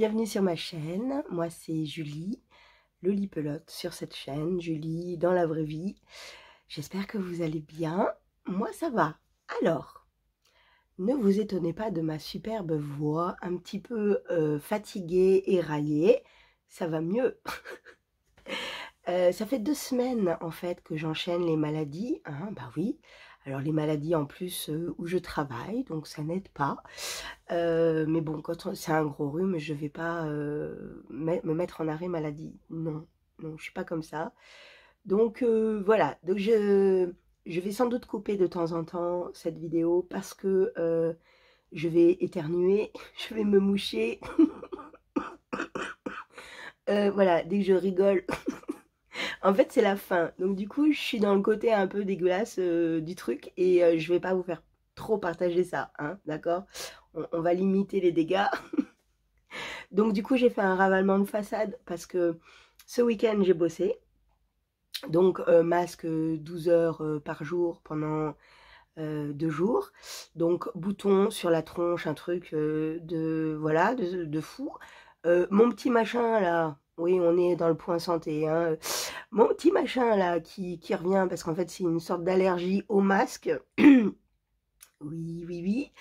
Bienvenue sur ma chaîne, moi c'est Julie, Pelote sur cette chaîne, Julie dans la vraie vie. J'espère que vous allez bien, moi ça va. Alors, ne vous étonnez pas de ma superbe voix, un petit peu euh, fatiguée et raillée, ça va mieux. Euh, ça fait deux semaines en fait que j'enchaîne les maladies, hein, bah oui, alors les maladies en plus euh, où je travaille, donc ça n'aide pas. Euh, mais bon, quand c'est un gros rhume, je ne vais pas euh, me mettre en arrêt maladie. Non, non, je suis pas comme ça. Donc voilà, donc je, je, vais sans doute couper de temps en temps cette vidéo parce que je vais éternuer, je vais me moucher. voilà, dès que je rigole. en fait, c'est la fin. Donc, du coup, je suis dans le côté un peu dégueulasse euh, du truc et euh, je vais pas vous faire trop partager ça, hein, d'accord on, va limiter les dégâts. Donc, du coup, j'ai fait un ravalement de façade parce que ce week-end, j'ai bossé. Donc, euh, masque 12 heures par jour pendant deux jours. Donc bouton sur la tronche, un truc de voilà de, fou. mon petit machin là, oui, on est dans le point santé. Mon hein. petit machin là qui, revient parce qu'en fait c'est une sorte d'allergie au masque. oui, oui, oui.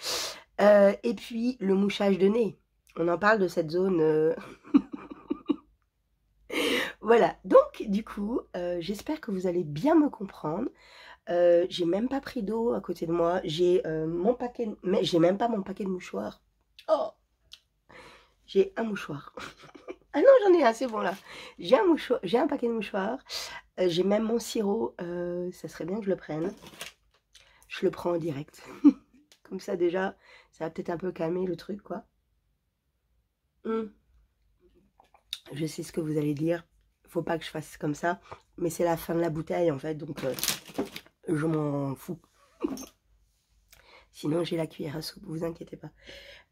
Euh, et puis le mouchage de nez. On en parle de cette zone. Euh. voilà. Donc du coup, euh, j'espère que vous allez bien me comprendre. j'ai même pas pris d'eau à côté de moi. J'ai mon paquet, mais j'ai même pas mon paquet de mouchoirs. Oh, j'ai un mouchoir. Ah non, j'en ai un, c'est bon là. J'ai un, paquet de mouchoirs. Euh, j'ai même mon sirop. Euh, ça serait bien que je le prenne. Je le prends en direct. Comme ça, déjà, ça va peut-être un peu calmer le truc, quoi. Hmm. Je sais ce que vous allez dire. Faut pas que je fasse comme ça. Mais c'est la fin de la bouteille, en fait. Donc, euh, je m'en fous. Sinon, j'ai la cuillère à soupe, vous inquiétez pas.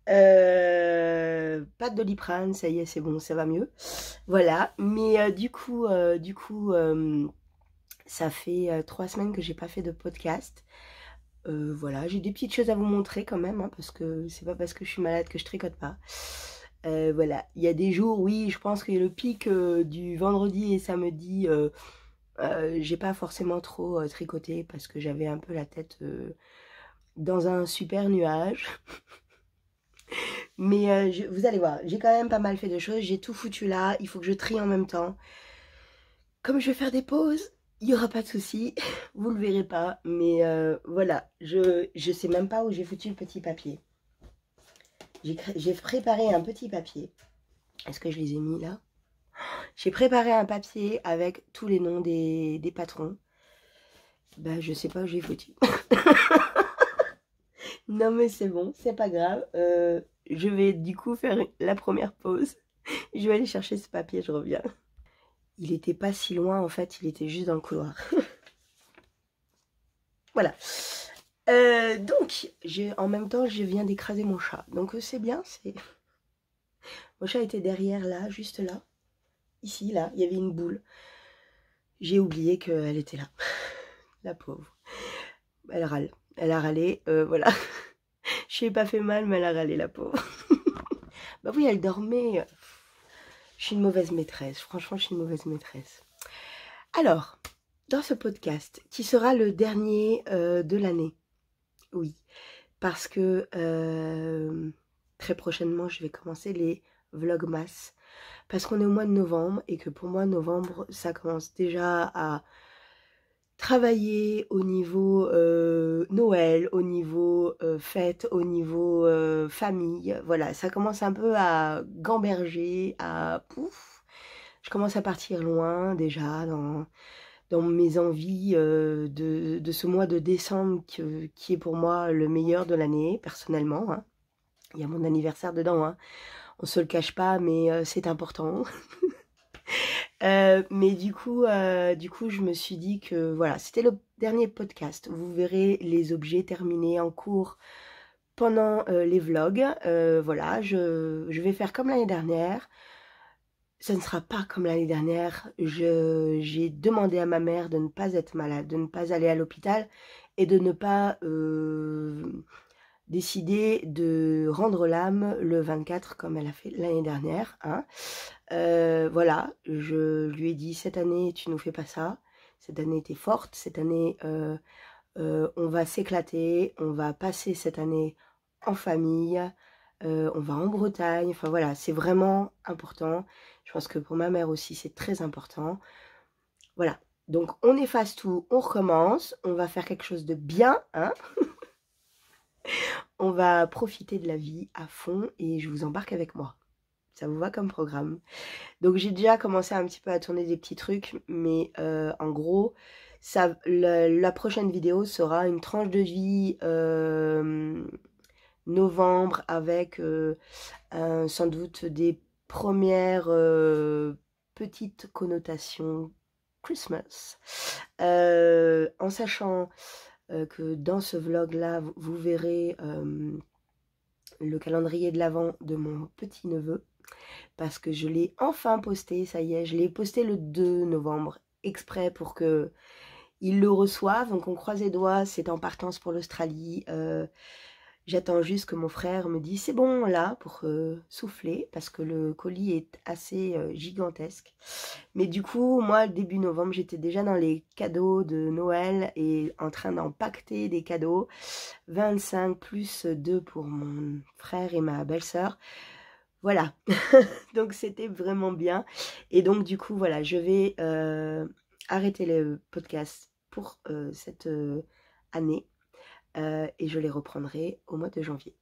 Euh, pas de doliprane, ça y est, c'est bon, ça va mieux. Voilà, mais euh, du coup, euh, du coup ça fait trois semaines que j'ai pas fait de podcast. voilà, j'ai des petites choses à vous montrer quand même, hein, parce que c'est pas parce que je suis malade que je tricote pas. voilà, il y a des jours, oui, je pense que le pic du vendredi et samedi, j'ai pas forcément trop tricoté parce que j'avais un peu la tête dans un super nuage. Mais euh, vous allez voir, j'ai quand même pas mal fait de choses, j'ai tout foutu là, il faut que je trie en même temps. Comme je vais faire des pauses, il n'y aura pas de souci, vous le verrez pas. Mais euh, voilà, je ne sais même pas où j'ai foutu le petit papier. J'ai préparé un petit papier. Est-ce que je les ai mis là J'ai préparé un papier avec tous les noms des, des patrons. Bah, ne je sais pas où j'ai foutu. Non mais c'est bon, c'est pas grave. Euh, je vais du coup faire la première pause. Je vais aller chercher ce papier, je reviens. Il était pas si loin en fait, il était juste dans le couloir. voilà. Euh, donc, en même temps, je viens d'écraser mon chat. Donc euh, c'est bien, c'est... Mon chat était derrière là, juste là. Ici, là, il y avait une boule. J'ai oublié qu'elle était là. La pauvre. Elle râle. Elle a râlé, voilà. Je lui pas fait mal, mais elle a râlé la pauvre. bah oui, elle dormait. Je suis une mauvaise maîtresse. Franchement, je suis une mauvaise maîtresse. Alors, dans ce podcast, qui sera le dernier euh, de l'année. Oui, parce que euh, très prochainement, je vais commencer les vlogmas. Parce qu'on est au mois de novembre et que pour moi, novembre, ça commence déjà à travailler au niveau euh, Noël, au niveau euh, fête, au niveau euh, famille. Voilà, ça commence un peu à gamberger, à pouf. Je commence à partir loin déjà dans, dans mes envies de, ce mois de décembre qui est pour moi le meilleur de l'année, personnellement. Hein. Il y a mon anniversaire dedans, hein. on se le cache pas, mais c'est important. Euh, mais du coup, euh, du coup, je me suis dit que voilà, c'était le dernier podcast. Vous verrez les objets terminés en cours pendant euh, les vlogs. voilà, je, je, vais faire comme l'année dernière. Ce ne sera pas comme l'année dernière. J'ai demandé à ma mère de ne pas être malade, de ne pas aller à l'hôpital et de ne pas Décider de rendre l'âme le 24 comme elle a fait l'année dernière. Hein. Euh, voilà, je lui ai dit cette année tu nous fais pas ça, cette année était forte, cette année euh, euh, on va s'éclater, on va passer cette année en famille, on va en Bretagne, enfin voilà, c'est vraiment important. Je pense que pour ma mère aussi c'est très important. Voilà, donc on efface tout, on recommence, on va faire quelque chose de bien, hein on va profiter de la vie à fond et je vous embarque avec moi. Ça vous va comme programme Donc j'ai déjà commencé un petit peu à tourner des petits trucs, mais euh, en gros, ça, la, prochaine vidéo sera une tranche de vie euh, novembre avec euh, sans doute des premières petites connotations Christmas. en sachant euh, que dans ce vlog-là, vous verrez euh, le calendrier de l'avant de mon petit-neveu parce que je l'ai enfin posté, ça y est, je l'ai posté le 2 novembre exprès pour que il le reçoive, Donc on croise les doigts, c'est en partance pour l'Australie. Euh, J'attends juste que mon frère me dise c'est bon là pour euh, souffler parce que le colis est assez euh, gigantesque. Mais du coup, moi, début novembre, j'étais déjà dans les cadeaux de Noël et en train d'en pacter des cadeaux. 25 plus 2 pour mon frère et ma belle-sœur. Voilà, donc c'était vraiment bien. Et donc du coup, voilà, je vais euh, arrêter le podcast pour cette année euh, et je les reprendrai au mois de janvier.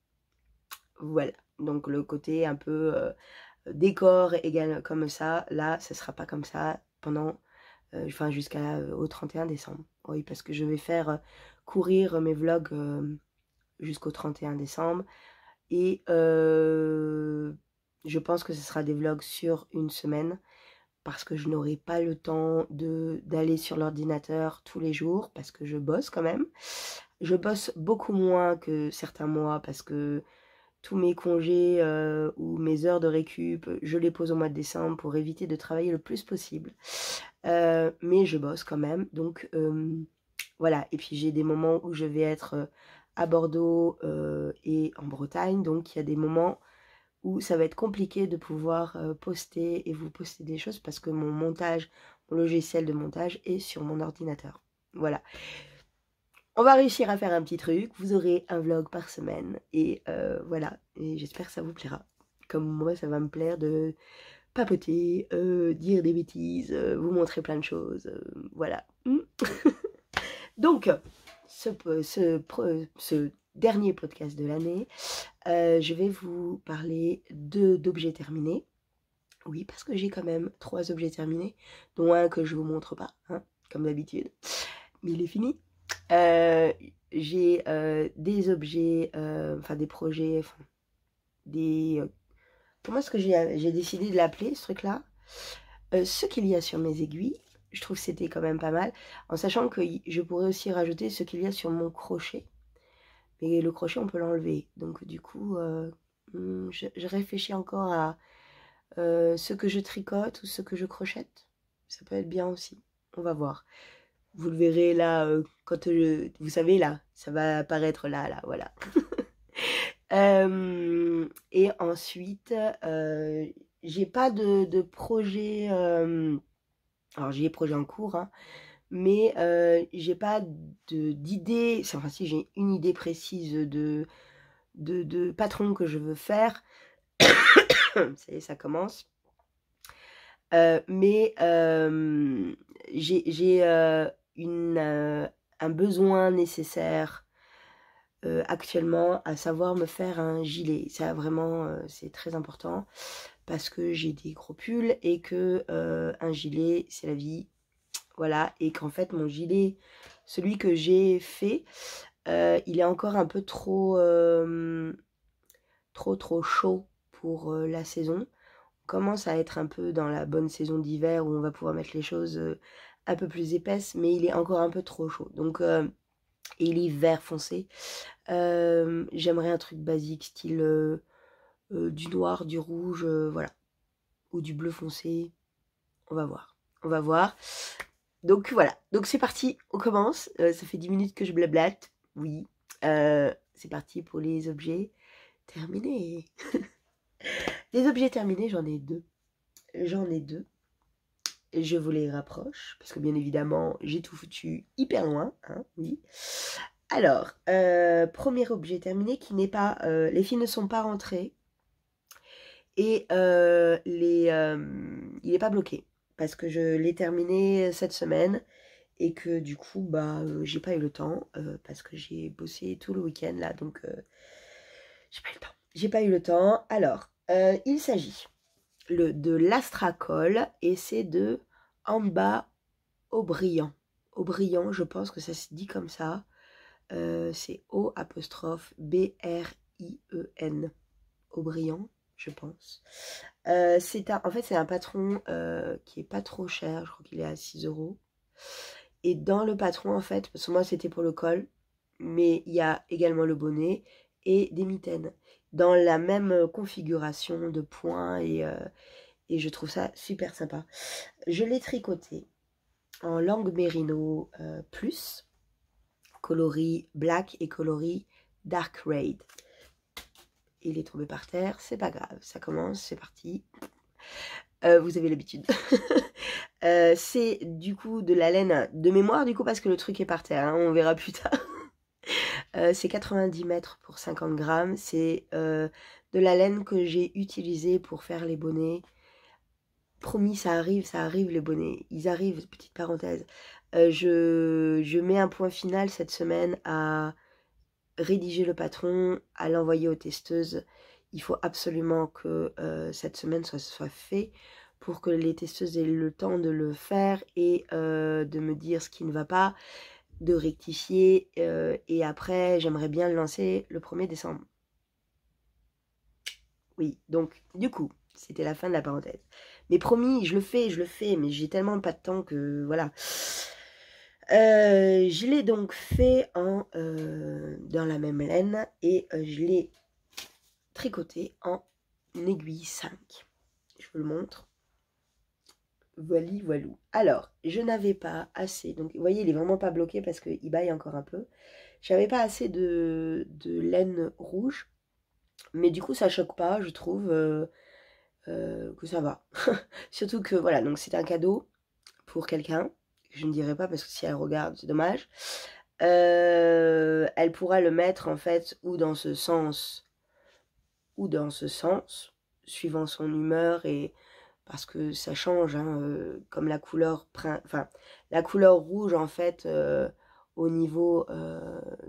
Voilà, donc le côté un peu euh, décor égal comme ça, là, ce sera pas comme ça pendant, euh, enfin jusqu'à au 31 décembre. Oui, parce que je vais faire courir mes vlogs jusqu'au 31 décembre et je pense que ce sera des vlogs sur une semaine parce que je n'aurai pas le temps d'aller sur l'ordinateur tous les jours parce que je bosse quand même. Je bosse beaucoup moins que certains mois parce que tous mes congés euh, ou mes heures de récup, je les pose au mois de décembre pour éviter de travailler le plus possible. Euh, mais je bosse quand même. Donc voilà. Et puis j'ai des moments où je vais être euh, à Bordeaux et en Bretagne. Donc il y a des moments où ça va être compliqué de pouvoir poster et vous poster des choses parce que mon montage, mon logiciel de montage est sur mon ordinateur. Voilà on va réussir à faire un petit truc. Vous aurez un vlog par semaine. Et euh, voilà. Et j'espère que ça vous plaira. Comme moi, ça va me plaire de papoter, euh, dire des bêtises, euh, vous montrer plein de choses. voilà. Hmm. Donc, ce, dernier podcast de l'année, je vais vous parler d'objets terminés. Oui, parce que j'ai quand même trois objets terminés, dont un que je ne vous montre pas, hein, comme d'habitude. Mais il est fini. Euh, j'ai euh, des objets, euh, enfin des projets, des... comment est-ce que j'ai décidé de l'appeler, ce truc-là Ce qu'il y a sur mes aiguilles, je trouve que c'était quand même pas mal. En sachant que je pourrais aussi rajouter ce qu'il y a sur mon crochet. Mais le crochet, on peut l'enlever. Donc du coup, hmm, je, je, réfléchis encore à ce que je tricote ou ce que je crochette. Ça peut être bien aussi. On va voir vous le verrez là, euh, quand euh, vous savez là, ça va apparaître là, là, voilà. Euh, et ensuite, euh, j'ai pas de, projet, alors j'ai des projets en cours, hein, mais j'ai pas d'idée, enfin si j'ai une idée précise de, de, patron que je veux faire, vous savez ça commence. mais j'ai euh, un besoin nécessaire euh, actuellement, à savoir me faire un gilet. Ça vraiment, euh, c'est très important parce que j'ai des gros et que un gilet, c'est la vie. Voilà, et qu'en fait mon gilet, celui que j'ai fait, il est encore un peu trop, trop, trop chaud pour la saison. On commence à être un peu dans la bonne saison d'hiver où on va pouvoir mettre les choses un peu plus épaisse, mais il est encore un peu trop chaud. Donc, euh, il est vert foncé. Euh, j'aimerais un truc basique, style euh, du noir, du rouge, voilà. Ou du bleu foncé. On va voir. On va voir. Donc voilà. Donc c'est parti, on commence. ça fait 10 minutes que je blablate. Oui. c'est parti pour les objets terminés. les objets terminés, j'en ai deux. J'en ai deux je vous les rapproche, parce que bien évidemment, j'ai tout foutu hyper loin, hein, Alors, euh, premier objet terminé qui n'est pas... Euh, les filles ne sont pas rentrées et euh, les, il n'est pas bloqué, parce que je l'ai terminé cette semaine et que du coup, bah, j'ai pas eu le temps, parce que j'ai bossé tout le week-end là, donc j'ai pas eu le temps. J'ai pas eu le temps. Alors, il s'agit... Le, de l'astracol et c'est de en bas, au brillant. Au brillant, je pense que ça se dit comme ça. Euh, c'est O B-R-I-E-N. Au brillant, je pense. Euh, c'est en fait, c'est un patron euh, qui est pas trop cher. Je crois qu'il est à 6 euros. Et dans le patron, en fait, parce que moi, c'était pour le col, mais il y a également le bonnet et des mitaines. Dans la même configuration de points et et je trouve ça super sympa. Je l'ai tricoté en langue mérino euh, plus, coloris black et coloris dark raid. Il est tombé par terre, c'est pas grave, ça commence, c'est parti. Euh, vous avez l'habitude. Euh, c'est du coup de la laine de mémoire, du coup, parce que le truc est par terre, hein, on verra plus tard. c'est 90 mètres pour 50 grammes. C'est de la laine que j'ai utilisée pour faire les bonnets promis, ça arrive, ça arrive les bonnets, ils arrivent, petite parenthèse. Euh, je, je, mets un point final cette semaine à rédiger le patron, à l'envoyer aux testeuses. Il faut absolument que euh, cette semaine soit, soit fait pour que les testeuses aient le temps de le faire et euh, de me dire ce qui ne va pas, de rectifier. et après, j'aimerais bien le lancer le 1er décembre. Oui, donc du coup, c'était la fin de la parenthèse. Mais promis, je le fais, je le fais, mais j'ai tellement pas de temps que voilà. Euh, je l'ai donc fait en, euh, dans la même laine et euh, je l'ai tricoté en aiguille 5. Je vous le montre. Voili, voilou. Alors, je n'avais pas assez. Donc, vous voyez, il est vraiment pas bloqué parce qu'il baille encore un peu. J'avais pas assez de, de, laine rouge. Mais du coup, ça choque pas, je trouve. Euh, que ça va. Surtout que voilà, donc c'est un cadeau pour quelqu'un. Je ne dirai pas parce que si elle regarde, c'est dommage. Euh, elle pourra le mettre en fait ou dans ce sens ou dans ce sens, suivant son humeur et parce que ça change, hein, euh, comme la couleur, enfin la couleur rouge en fait au niveau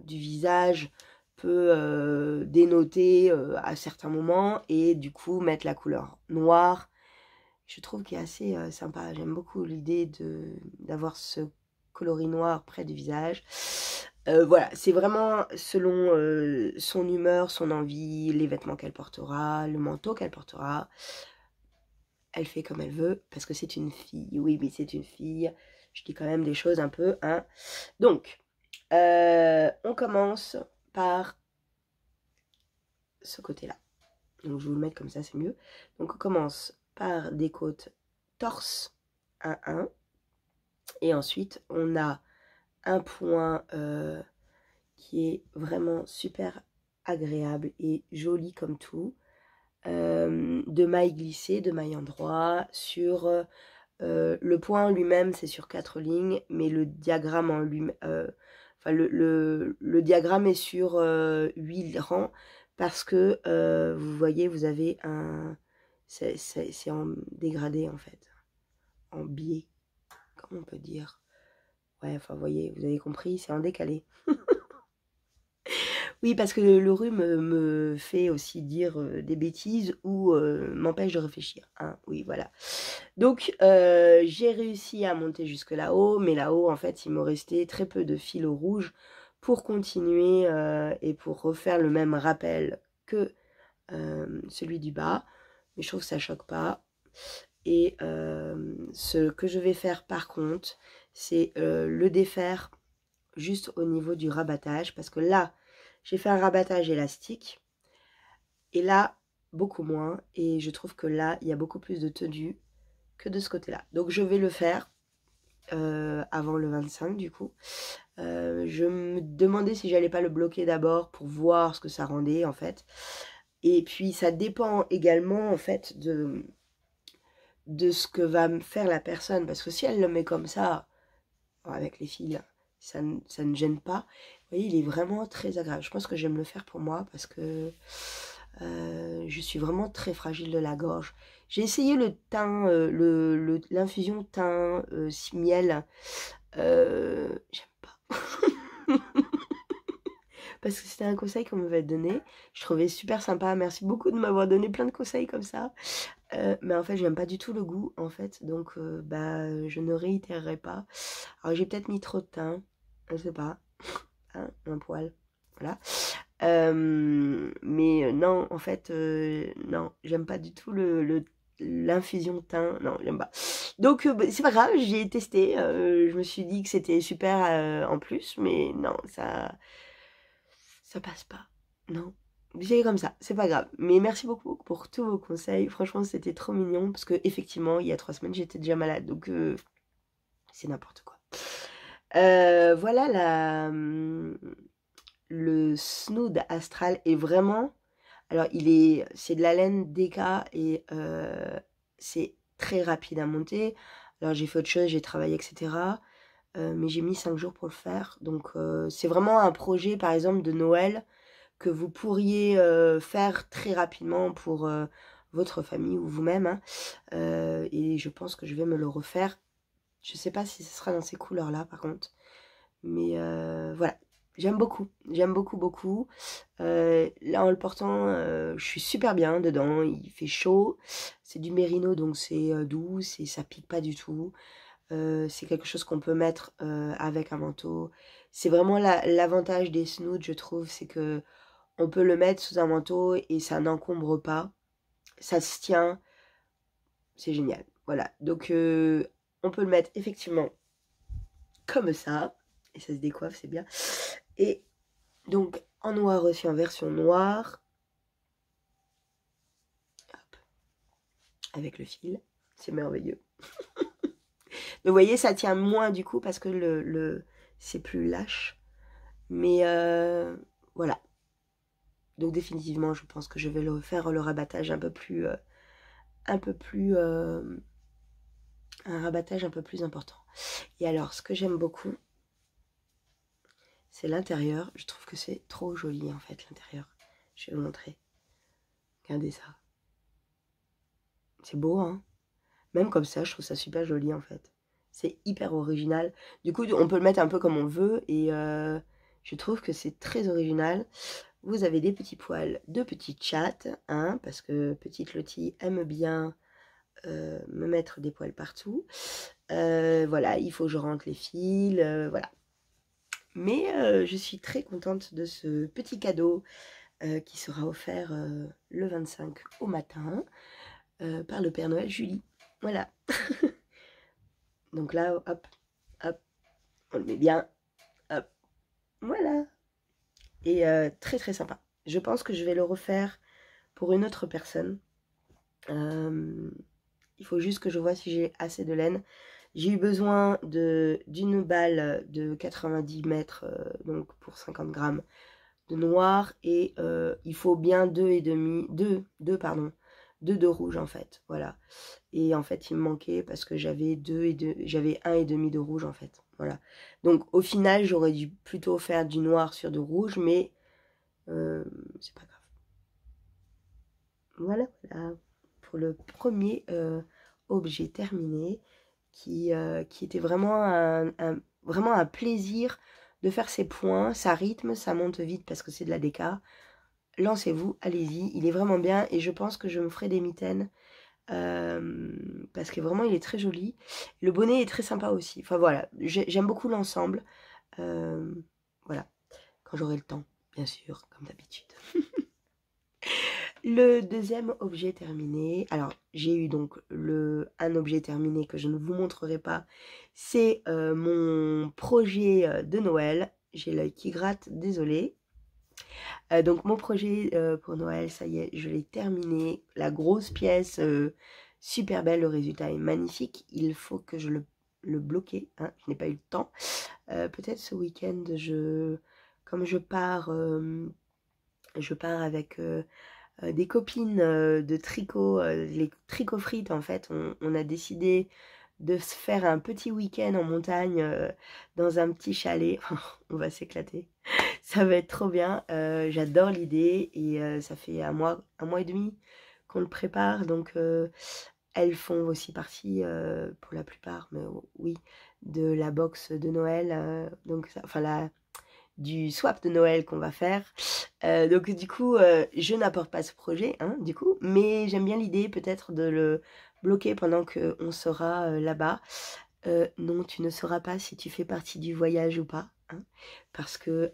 du visage, peut euh, dénoter euh, à certains moments et du coup mettre la couleur noire. Je trouve qu'il est assez euh, sympa. J'aime beaucoup l'idée d'avoir ce coloris noir près du visage. voilà, c'est vraiment selon son humeur, son envie, les vêtements qu'elle portera, le manteau qu'elle portera. Elle fait comme elle veut parce que c'est une fille. Oui, mais c'est une fille. Je dis quand même des choses un peu. Hein. Donc, on commence par ce côté-là. Donc, je vous le mettre comme ça, c'est mieux. Donc, on commence par des côtes torse 1-1. Et ensuite, on a un point euh, qui est vraiment super agréable et joli comme tout. Euh, de mailles glissées, de mailles endroit, sur euh, le point lui-même, c'est sur quatre lignes, mais le diagramme en lui-même, Enfin, le, le, le diagramme est sur euh, 8 rangs parce que euh, vous voyez, vous avez un. C'est en dégradé en fait, en biais, comment on peut dire. Ouais, enfin, vous voyez, vous avez compris, c'est en décalé. Oui, parce que le rhume me fait aussi dire euh, des bêtises ou euh, m'empêche de réfléchir. Hein. Oui, voilà. Donc, euh, j'ai réussi à monter jusque là-haut, mais là-haut, en fait, il me resté très peu de fil rouge pour continuer et pour refaire le même rappel que celui du bas. Mais je trouve que ça choque pas. Et ce que je vais faire par contre, c'est le défaire juste au niveau du rabattage parce que là, j'ai fait un rabattage élastique. Et là, beaucoup moins. Et je trouve que là, il y a beaucoup plus de tenue que de ce côté-là. Donc je vais le faire euh, avant le 25 du coup. Euh, je me demandais si j'allais pas le bloquer d'abord pour voir ce que ça rendait en fait. Et puis ça dépend également en fait de, de ce que va me faire la personne. Parce que si elle le met comme ça, avec les filles, ça, ça ne gêne pas. Vous voyez, il est vraiment très agréable. Je pense que j'aime le faire pour moi parce que euh, je suis vraiment très fragile de la gorge. J'ai essayé le thym, euh, l'infusion teint, thym euh, miel. j'aime pas. parce que c'était un conseil qu'on me m'avait donné. Je trouvais super sympa. Merci beaucoup de m'avoir donné plein de conseils comme ça. mais en fait, n'aime pas du tout le goût, en fait. Donc, bah, je ne réitérerai pas. Alors, j'ai peut-être mis trop de thym. Je sais pas. Hein, un poil. Voilà. Euh, mais euh, non, en fait, euh, non, j'aime pas du tout le, l'infusion teint. Non, j'aime pas. Donc, bah, c'est pas grave, j'ai testé. je me suis dit que c'était super en plus, mais non, ça. Ça passe pas. Non. J'ai comme ça, c'est pas grave. Mais merci beaucoup pour tous vos conseils. Franchement, c'était trop mignon parce que, effectivement, il y a trois semaines, j'étais déjà malade. Donc, c'est n'importe quoi. Euh, voilà, la, hum, le snood astral est vraiment... Alors, il est, c'est de la laine DK et euh, c'est très rapide à monter. Alors, j'ai fait autre chose, j'ai travaillé, etc. Euh, mais j'ai mis 5 jours pour le faire. Donc, c'est vraiment un projet, par exemple, de Noël que vous pourriez faire très rapidement pour votre famille ou vous-même. Hein. et je pense que je vais me le refaire je sais pas si ce sera dans ces couleurs-là, par contre. Mais euh, voilà, j'aime beaucoup. J'aime beaucoup, beaucoup. Euh, là, en le portant, euh, je suis super bien dedans. Il fait chaud. C'est du mérino, donc c'est doux. Et ça pique pas du tout. c'est quelque chose qu'on peut mettre avec un manteau. C'est vraiment l'avantage des snoods, je trouve, c'est que on peut le mettre sous un manteau et ça n'encombre pas. Ça se tient. C'est génial. Voilà. Donc, on peut le mettre effectivement comme ça. Et ça se décoiffe, c'est bien. Et donc, en noir aussi, en version noire. Hop. Avec le fil. C'est merveilleux. vous voyez, ça tient moins du coup parce que le, le c'est plus lâche. Mais euh, voilà. Donc définitivement, je pense que je vais le faire le rabattage un peu plus, euh, un peu plus euh, un rabattage un peu plus important. Et alors, ce que j'aime beaucoup, c'est l'intérieur. Je trouve que c'est trop joli en fait, l'intérieur. Je vais vous montrer. Regardez ça. C'est beau, hein Même comme ça, je trouve ça super joli en fait. C'est hyper original. Du coup, on peut le mettre un peu comme on veut et euh, je trouve que c'est très original. Vous avez des petits poils de petits chat hein, parce que petite Lottie aime bien euh, me mettre des poils partout. Euh, voilà, il faut que je rentre les fils, euh, voilà. Mais je suis très contente de ce petit cadeau qui sera offert le 25 au matin par le Père Noël Julie. Voilà. Donc là, hop, hop, on le met bien, hop, voilà. Et très très sympa. Je pense que je vais le refaire pour une autre personne. Il faut juste que je vois si j'ai assez de laine. J'ai eu besoin d'une balle de 90 mètres, euh, donc pour 50 grammes de noir. Et euh, il faut bien deux et demi, deux, deux pardon, deux de rouge en fait, voilà. Et en fait, il me manquait parce que j'avais deux et j'avais un et demi de rouge en fait, voilà. Donc au final, j'aurais dû plutôt faire du noir sur du rouge, mais euh, c'est pas grave. Voilà, voilà le premier euh, objet terminé qui, euh, qui était vraiment un, vraiment un plaisir de faire ses points. Ça rythme, ça monte vite parce que c'est de la déca. Lancez-vous, allez-y, il est vraiment bien et je pense que je me ferai des mitaines. Euh, parce que vraiment il est très joli. Le bonnet est très sympa aussi. Enfin voilà, j'aime beaucoup l'ensemble. voilà, quand j'aurai le temps, bien sûr, comme d'habitude. Le deuxième objet terminé, alors j'ai eu donc le, un objet terminé que je ne vous montrerai pas, c'est euh, mon projet euh, de Noël. J'ai l'œil qui gratte, désolé. Euh, donc mon projet pour Noël, ça y est, je l'ai terminé. La grosse pièce, super belle, le résultat est magnifique. Il faut que je le, le hein, je n'ai pas eu le temps. Peut-être ce week-end, comme je pars, je pars avec euh, des copines euh, de tricot, euh, les tricot frites en fait, on, a décidé de se faire un petit week-end en montagne dans un petit chalet. on va s'éclater. Ça va être trop bien. J'adore l'idée et ça fait un mois, un mois et demi qu'on le prépare. Donc elles font aussi partie, pour la plupart, mais oui, de la box de Noël. donc, ça, enfin, du swap de Noël qu'on va faire. Euh, donc du coup, euh, je n'apporte pas ce projet, hein, du coup, mais j'aime bien l'idée peut-être de le bloquer pendant qu'on sera euh, là-bas. non, tu ne sauras pas si tu fais partie du voyage ou pas, hein, parce que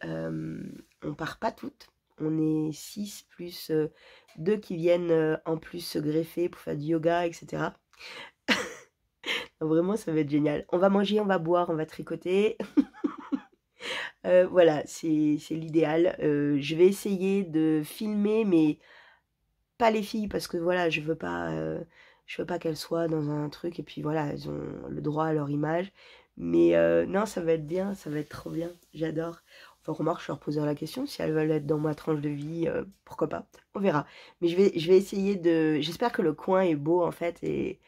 on part pas toutes. On est 6 plus 2 qui viennent en plus se greffer pour faire du yoga, etc. Vraiment, ça va être génial. On va manger, on va boire, on va tricoter. Euh, voilà, c'est l'idéal. Euh, je vais essayer de filmer, mais pas les filles, parce que voilà, je veux pas, euh, je veux pas qu'elles soient dans un truc, et puis voilà, elles ont le droit à leur image. Mais non, ça va être bien, ça va être trop bien, j'adore. Enfin, remarque, je leur poser la question, si elles veulent être dans ma tranche de vie, pourquoi pas, on verra. Mais je vais, je vais essayer de... J'espère que le coin est beau, en fait, et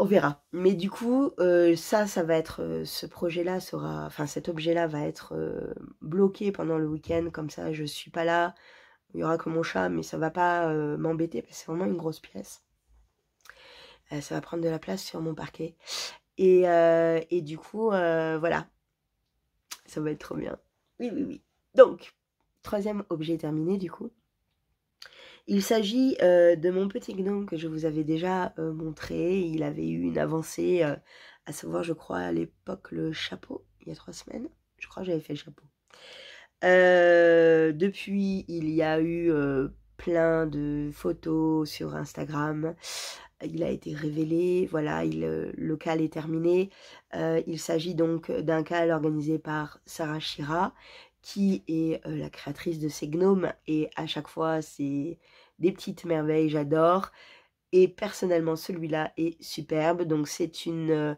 on verra. Mais du coup, euh, ça, ça va être, euh, ce projet-là sera, enfin cet objet-là va être euh, bloqué pendant le week-end, comme ça je suis pas là, il y aura que mon chat, mais ça va pas m'embêter parce que c'est vraiment une grosse pièce. ça va prendre de la place sur mon parquet. Et, et du coup, voilà, ça va être trop bien. Oui, oui, oui. Donc, troisième objet terminé du coup. Il s'agit euh, de mon petit gnome que je vous avais déjà euh, montré. Il avait eu une avancée, euh, à savoir, je crois, à l'époque, le chapeau, il y a trois semaines. Je crois que j'avais fait le chapeau. depuis, il y a eu plein de photos sur Instagram. Il a été révélé, voilà, le cal est terminé. il s'agit donc d'un cal organisé par Sarah Shira qui est euh, la créatrice de ces gnomes. Et à chaque fois, c'est des petites merveilles, j'adore. Et personnellement, celui-là est superbe. Donc, c'est une euh,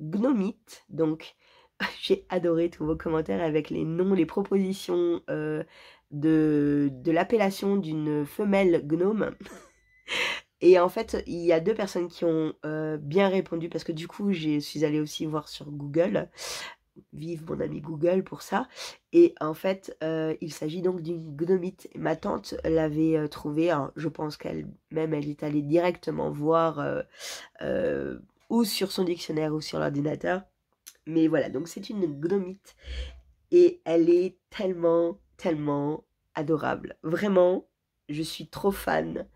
gnomite. Donc, j'ai adoré tous vos commentaires avec les noms, les propositions euh, de, l'appellation d'une femelle gnome. Et en fait, il y a deux personnes qui ont bien répondu parce que du coup, je suis allée aussi voir sur Google vive mon ami Google pour ça. Et en fait, euh, il s'agit donc d'une gnomite. Ma tante l'avait euh, trouvée, hein, je pense qu'elle-même, elle est allée directement voir euh, ou sur son dictionnaire ou sur l'ordinateur. Mais voilà, donc c'est une gnomite. Et elle est tellement, tellement adorable. Vraiment, je suis trop fan.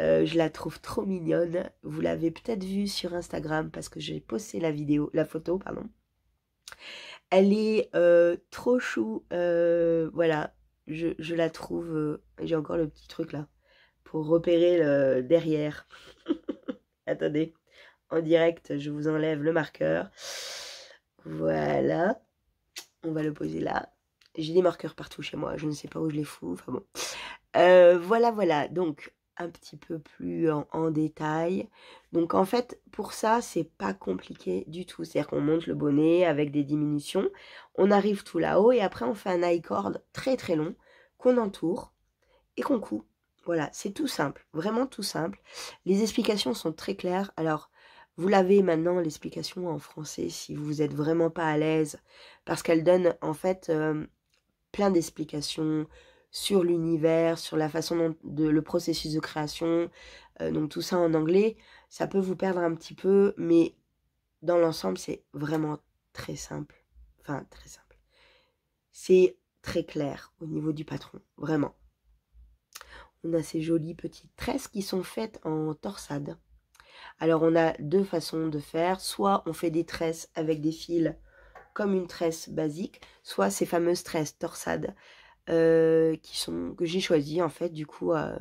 je la trouve trop mignonne. Vous l'avez peut-être vue sur Instagram parce que j'ai posté la vidéo, la photo, pardon. Elle est euh, trop chou. Euh, voilà, je, je, la trouve... Euh, j'ai encore le petit truc là pour repérer derrière. Attendez, en direct, je vous enlève le marqueur. Voilà, on va le poser là. J'ai des marqueurs partout chez moi, je ne sais pas où je les fous, enfin bon. voilà, voilà, donc un petit peu plus en, détail. Donc en fait, pour ça, c'est pas compliqué du tout. C'est-à-dire qu'on monte le bonnet avec des diminutions, on arrive tout là-haut et après on fait un high cord très très long qu'on entoure et qu'on coud. Voilà, c'est tout simple, vraiment tout simple. Les explications sont très claires. Alors, vous l'avez maintenant l'explication en français si vous n'êtes vraiment pas à l'aise, parce qu'elle donne en fait euh, plein d'explications sur l'univers, sur la façon dont de, le processus de création, euh, donc tout ça en anglais, ça peut vous perdre un petit peu, mais dans l'ensemble, c'est vraiment très simple. Enfin, très simple. C'est très clair au niveau du patron, vraiment. On a ces jolies petites tresses qui sont faites en torsade. Alors on a deux façons de faire, soit on fait des tresses avec des fils comme une tresse basique, soit ces fameuses tresses torsades euh, qui sont, que j'ai choisi en fait du coup euh,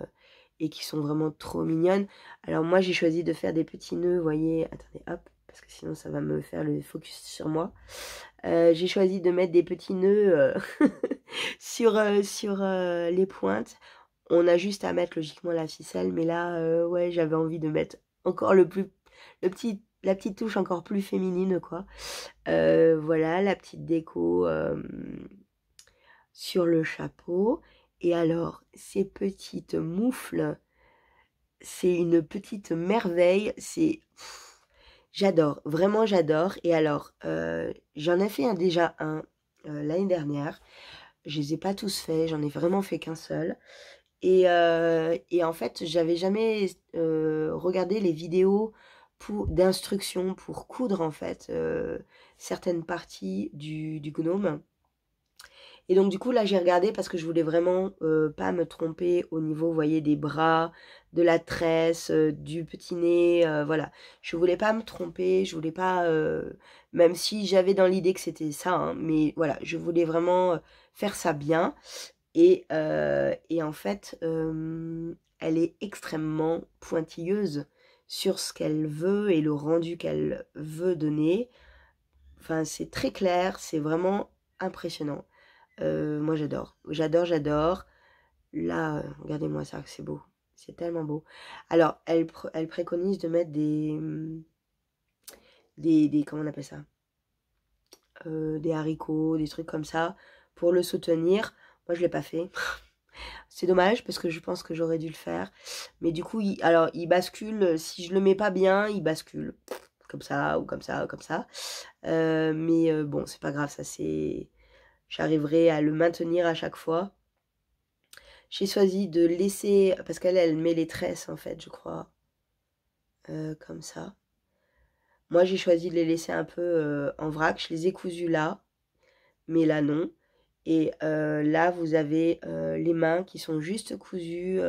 et qui sont vraiment trop mignonnes. Alors moi j'ai choisi de faire des petits nœuds, voyez, attendez hop, parce que sinon ça va me faire le focus sur moi. Euh, j'ai choisi de mettre des petits nœuds sur, sur les pointes. On a juste à mettre logiquement la ficelle, mais là ouais j'avais envie de mettre encore le plus le petit la petite touche encore plus féminine quoi. voilà la petite déco sur le chapeau. Et alors, ces petites moufles, c'est une petite merveille. C'est. J'adore, vraiment j'adore. Et alors, euh, j'en ai fait un, déjà un euh, l'année dernière. Je les ai pas tous faits, j'en ai vraiment fait qu'un seul. Et, euh, en fait, j'avais jamais regardé les vidéos pour d'instructions pour coudre en fait certaines parties du, du, gnome. Et donc du coup là j'ai regardé parce que je voulais vraiment euh, pas me tromper au niveau, vous voyez, des bras, de la tresse, euh, du petit nez, euh, voilà. Je voulais pas me tromper, je voulais pas, même si j'avais dans l'idée que c'était ça, hein, mais voilà, je voulais vraiment faire ça bien. Et, et en fait, elle est extrêmement pointilleuse sur ce qu'elle veut et le rendu qu'elle veut donner. Enfin, c'est très clair, c'est vraiment impressionnant. Euh, moi, j'adore. J'adore, j'adore. Là, euh, regardez-moi ça, c'est beau. C'est tellement beau. Alors, elle, elle, préconise de mettre des, des, Comment on appelle ça euh, Des haricots, des trucs comme ça, pour le soutenir. Moi, je ne l'ai pas fait. C'est dommage parce que je pense que j'aurais dû le faire. Mais du coup, alors, il bascule. Si je ne le mets pas bien, il bascule. Comme ça, ou comme ça, ou comme ça. mais bon, c'est pas grave, ça c'est j'arriverai à le maintenir à chaque fois. J'ai choisi de laisser, parce qu'elle, elle met les tresses en fait, je crois, euh, comme ça. Moi, j'ai choisi de les laisser un peu euh, en vrac. Je les ai cousues là, mais là non. Et euh, là, vous avez les mains qui sont juste cousues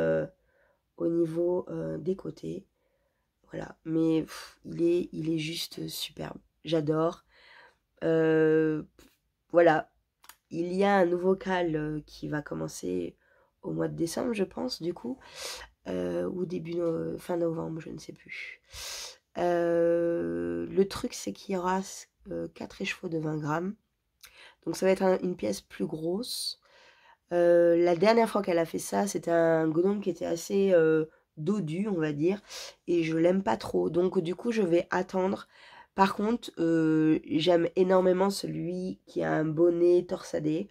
au niveau des côtés. Voilà, mais il, est, il est juste superbe. J'adore. voilà, il y a un nouveau cal qui va commencer au mois de décembre, je pense, du coup, ou début fin novembre, je ne sais plus. le truc, c'est qu'il y aura 4 échevaux de 20 grammes. Donc ça va être une pièce plus grosse. la dernière fois qu'elle a fait ça, c'était un godon qui était assez dodu, on va dire, et je l'aime pas trop. Donc du coup, je vais attendre par contre, euh, j'aime énormément celui qui a un bonnet torsadé.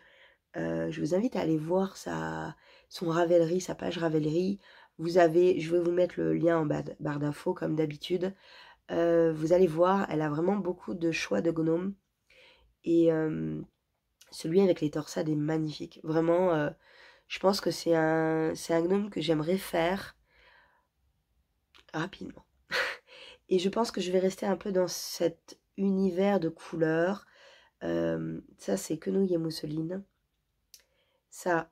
Euh, je vous invite à aller voir sa, son Ravelry, sa page Ravelry. Vous avez, je vais vous mettre le lien en bas, barre d'infos comme d'habitude. Euh, vous allez voir, elle a vraiment beaucoup de choix de gnomes. Et celui avec les torsades est magnifique. Vraiment, je pense que c'est un, un gnome que j'aimerais faire rapidement. Et je pense que je vais rester un peu dans cet univers de couleurs. Euh, ça, c'est quenouille et mousseline. Ça,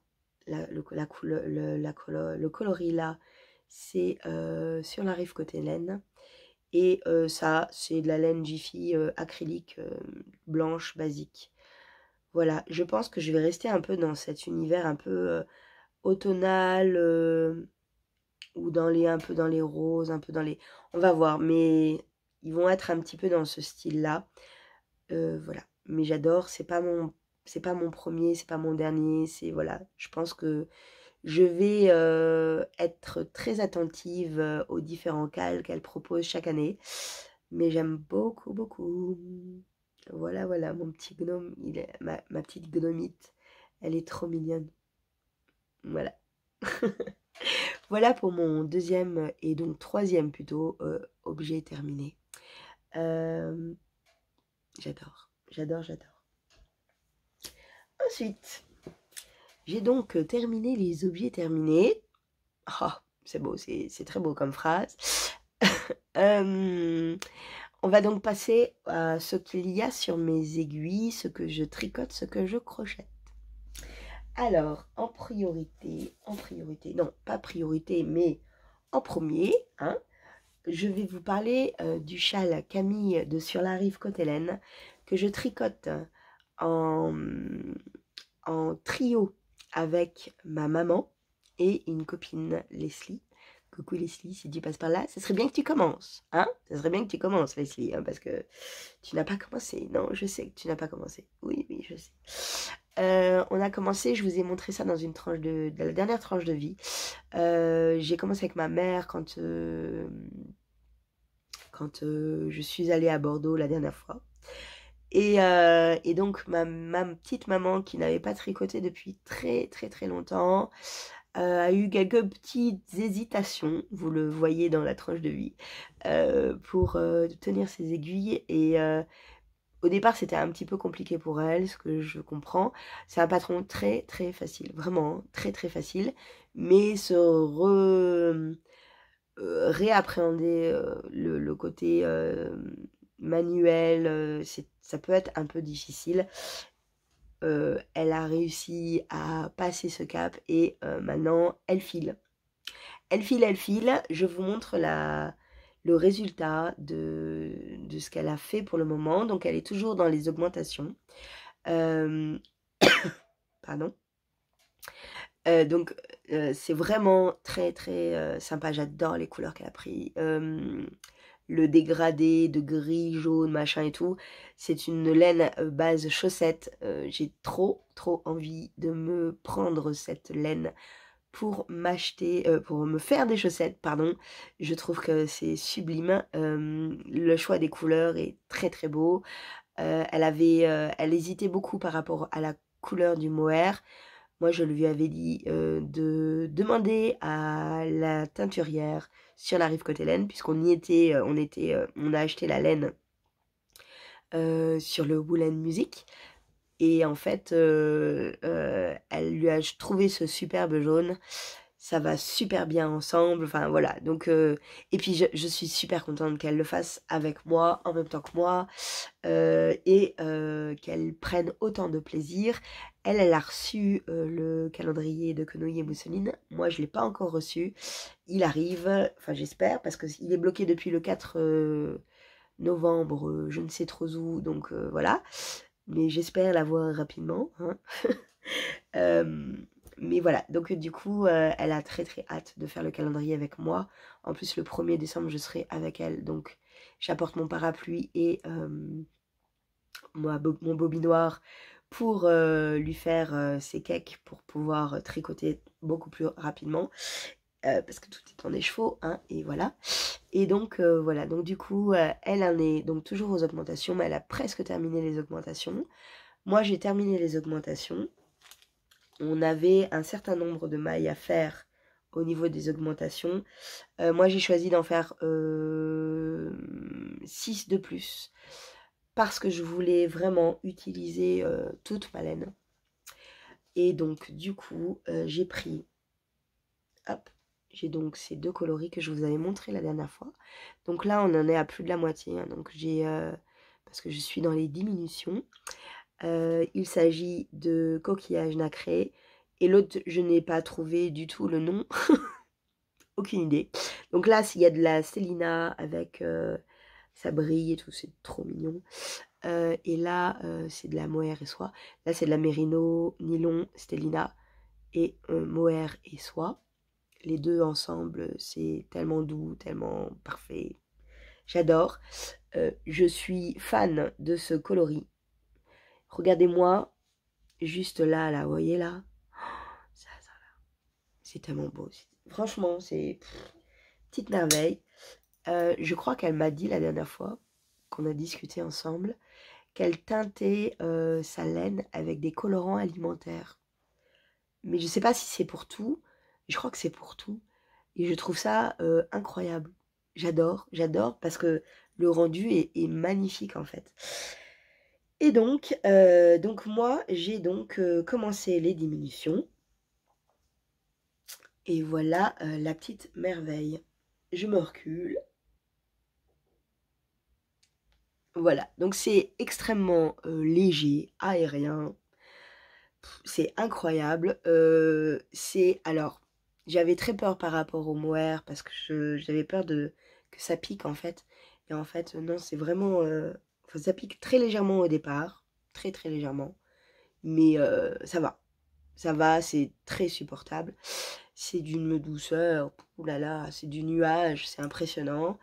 le, la couleur, le, coloris là, c'est euh, sur la rive côté laine. Et euh, ça, c'est de la laine Jiffy acrylique blanche basique. Voilà, je pense que je vais rester un peu dans cet univers un peu automnal ou dans les un peu dans les roses, un peu dans les... On va voir, mais ils vont être un petit peu dans ce style-là. Euh, voilà, mais j'adore, c'est pas mon c'est pas mon premier, c'est pas mon dernier, c'est voilà, je pense que je vais euh, être très attentive euh, aux différents calques qu'elle propose chaque année, mais j'aime beaucoup beaucoup. Voilà, voilà, mon petit gnome, il est, ma, ma petite gnomite, elle est trop mignonne. Voilà. voilà pour mon deuxième euh, et donc troisième plutôt euh, objet terminé. Euh, j'adore, j'adore, j'adore. Ensuite, j'ai donc terminé les objets terminés. Ah, c'est beau, c'est très beau comme phrase. on va donc passer à ce qu'il y a sur mes aiguilles, ce que je tricote, ce que je crochète. Alors, en priorité, en priorité, non, pas priorité, mais en premier, hein, je vais vous parler euh, du châle Camille de Sur la rive côte Hélène que je tricote en, en trio avec ma maman et une copine Leslie. Coucou Leslie, si tu passes par là, ce serait bien que tu commences, hein Ça serait bien que tu commences, Leslie, hein, parce que tu n'as pas commencé. Non, je sais que tu n'as pas commencé. Oui, oui, je sais. Euh, on a commencé, je vous ai montré ça dans une tranche de, la dernière tranche de vie. Euh, j'ai commencé avec ma mère quand, euh, quand je suis allée à Bordeaux la dernière fois. Et, donc ma, ma, petite maman qui n'avait pas tricoté depuis très très très longtemps a eu quelques petites hésitations, vous le voyez dans la tranche de vie, pour tenir ses aiguilles et au départ, c'était un petit peu compliqué pour elle, ce que je comprends. C'est un patron très très facile, vraiment hein, très très facile, mais se euh, réappréhender euh, le, côté euh, manuel, ça peut être un peu difficile. elle a réussi à passer ce cap et maintenant elle file. Elle file, elle file. Je vous montre la, le résultat de, ce qu'elle a fait pour le moment. Donc elle est toujours dans les augmentations. Euh, pardon. Euh, donc euh, c'est vraiment très très sympa. J'adore les couleurs qu'elle a pris. le dégradé de gris, jaune, machin et tout. C'est une laine base chaussette. J'ai trop trop envie de me prendre cette laine pour m'acheter, euh, pour me faire des chaussettes, pardon. Je trouve que c'est sublime. Euh, le choix des couleurs est très très beau. Euh, elle avait, elle hésitait beaucoup par rapport à la couleur du mohair. Moi, je lui avais dit de demander à la teinturière sur la rive côté laine, puisqu'on y était, on était, on a acheté la laine sur le Woolen Music. Et en fait, euh, euh, elle lui a trouvé ce superbe jaune. Ça va super bien ensemble. Enfin voilà. Donc euh, et puis je, suis super contente qu'elle le fasse avec moi, en même temps que moi, et qu'elle prenne autant de plaisir. Elle, elle a reçu le calendrier de Quenouille et Mousseline. Moi, je ne l'ai pas encore reçu. Il arrive. Enfin, j'espère parce qu'il est bloqué depuis le 4 novembre. je ne sais trop où. Donc voilà mais j'espère voir rapidement. Hein. Euh, mais voilà, donc du coup, euh, elle a très très hâte de faire le calendrier avec moi. En plus, le 1er décembre, je serai avec elle, donc j'apporte mon parapluie et euh, moi, mon bobinoir pour lui faire ses cakes pour pouvoir tricoter beaucoup plus rapidement. Euh, parce que tout est en échevaux, hein, et voilà. Et donc, euh, voilà, donc du coup, euh, elle en est donc toujours aux augmentations, mais elle a presque terminé les augmentations. Moi, j'ai terminé les augmentations. On avait un certain nombre de mailles à faire au niveau des augmentations. moi, j'ai choisi d'en faire 6 de plus, parce que je voulais vraiment utiliser toute ma laine. Et donc, du coup, j'ai pris... Hop, j'ai donc ces deux coloris que je vous avais montré la dernière fois. Donc là, on en est à plus de la moitié. Hein. donc j'ai, euh, parce que je suis dans les diminutions. Euh, il s'agit de coquillage nacré. Et l'autre, je n'ai pas trouvé du tout le nom. Aucune idée. Donc là, s'il y a de la Célina avec euh, sa brille et tout, c'est trop mignon. et là, c'est de la mohair et soie. Là, c'est de la merino, nylon, Stellina et mohair et soie les deux ensemble, c'est tellement doux, tellement parfait. J'adore. Euh, je suis fan de ce coloris. Regardez-moi, juste là, là, vous voyez là oh, Ça, ça, C'est tellement beau. Franchement, c'est petite merveille. Euh, je crois qu'elle m'a dit la dernière fois qu'on a discuté ensemble qu'elle teintait euh, sa laine avec des colorants alimentaires. Mais je ne sais pas si c'est pour tout je crois que c'est pour tout. Et je trouve ça euh, incroyable. J'adore, j'adore parce que le rendu est, magnifique en fait. Et donc, euh, donc moi, j'ai donc euh, commencé les diminutions. Et voilà la petite merveille. Je me recule. Voilà, donc c'est extrêmement léger, aérien. C'est incroyable. c'est alors j'avais très peur par rapport au mohair parce que j'avais peur de que ça pique en fait. Et en fait, non, c'est vraiment. Euh, ça pique très légèrement au départ, très très légèrement, mais euh, ça va. Ça va, c'est très supportable. C'est d'une douceur, oulala, c'est du nuage, c'est impressionnant.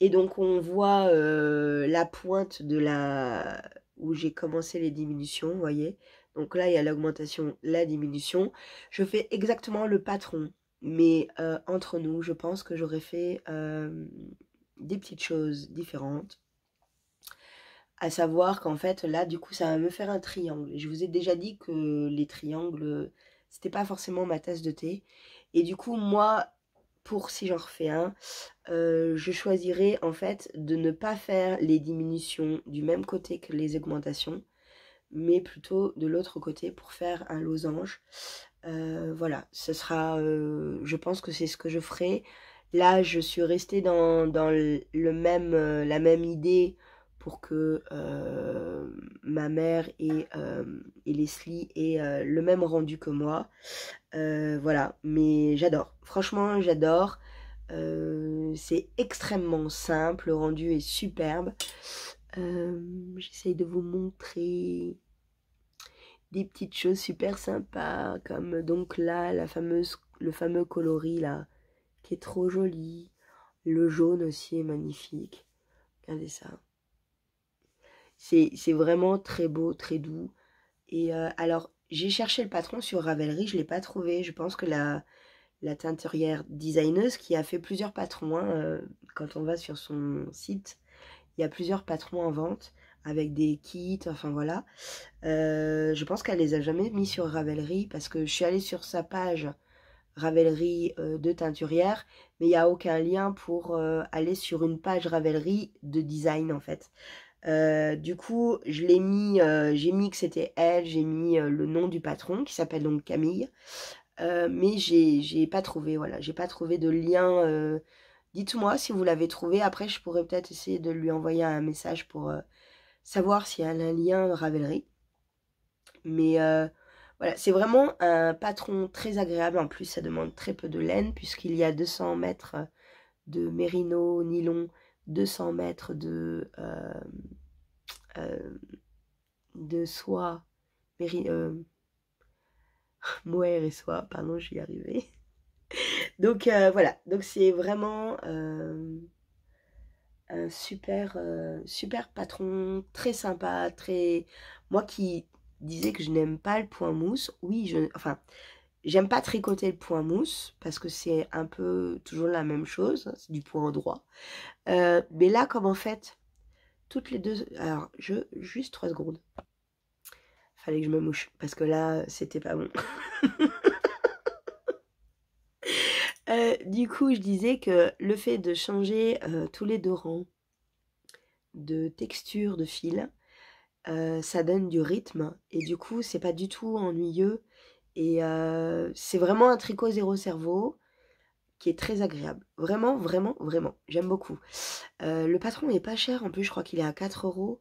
Et donc on voit euh, la pointe de la où j'ai commencé les diminutions, vous voyez, donc là, il y a l'augmentation, la diminution. Je fais exactement le patron. Mais euh, entre nous, je pense que j'aurais fait euh, des petites choses différentes. À savoir qu'en fait, là, du coup, ça va me faire un triangle. Je vous ai déjà dit que les triangles, c'était pas forcément ma tasse de thé. Et du coup, moi, pour si j'en refais un, euh, je choisirais en fait de ne pas faire les diminutions du même côté que les augmentations mais plutôt de l'autre côté pour faire un losange. Euh, voilà, ce sera, euh, je pense que c'est ce que je ferai. Là, je suis restée dans, le, même, euh, la même idée pour que ma mère et, et Leslie aient le même rendu que moi. voilà, mais j'adore. Franchement, j'adore. c'est extrêmement simple, le rendu est superbe. Euh, j'essaye de vous montrer des petites choses super sympas, comme donc là, la fameuse, le fameux coloris là, qui est trop joli. Le jaune aussi est magnifique. Regardez ça. C'est vraiment très beau, très doux. Et euh, alors, j'ai cherché le patron sur Ravelry, je ne l'ai pas trouvé. Je pense que la, la teinturière designeuse qui a fait plusieurs patrons, hein, euh, quand on va sur son site, il y a plusieurs patrons en vente avec des kits, enfin voilà. Euh, je pense qu'elle les a jamais mis sur Ravelry parce que je suis allée sur sa page Ravelry euh, de teinturière, mais il n'y a aucun lien pour euh, aller sur une page Ravelry de design en fait. du coup, je l'ai mis, j'ai mis que c'était elle, j'ai mis le nom du patron qui s'appelle donc Camille, mais j'ai pas trouvé, voilà, j'ai pas trouvé de lien Dites-moi si vous l'avez trouvé. Après, je pourrais peut-être essayer de lui envoyer un message pour euh, savoir s'il y a un lien Ravelry. Mais euh, voilà, c'est vraiment un patron très agréable. En plus, ça demande très peu de laine puisqu'il y a 200 mètres de mérino nylon, 200 mètres de, euh, de soie, méri et soie, pardon, j'y arrivais. Donc euh, voilà, donc c'est vraiment euh, un super, euh, super patron, très sympa, très... Moi qui disais que je n'aime pas le point mousse, oui, je... Enfin, j'aime pas tricoter le point mousse, parce que c'est un peu toujours la même chose, c'est du point droit. mais là, comme en fait, toutes les deux... Alors, je... Juste trois secondes. Fallait que je me mouche, parce que là, c'était pas bon. Euh, du coup, je disais que le fait de changer euh, tous les deux rangs de texture de fil, euh, ça donne du rythme et du coup, c'est pas du tout ennuyeux. Et c'est vraiment un tricot zéro cerveau qui est très agréable. Vraiment, vraiment, vraiment. J'aime beaucoup. Euh, le patron n'est pas cher en plus, je crois qu'il est à 4 euros.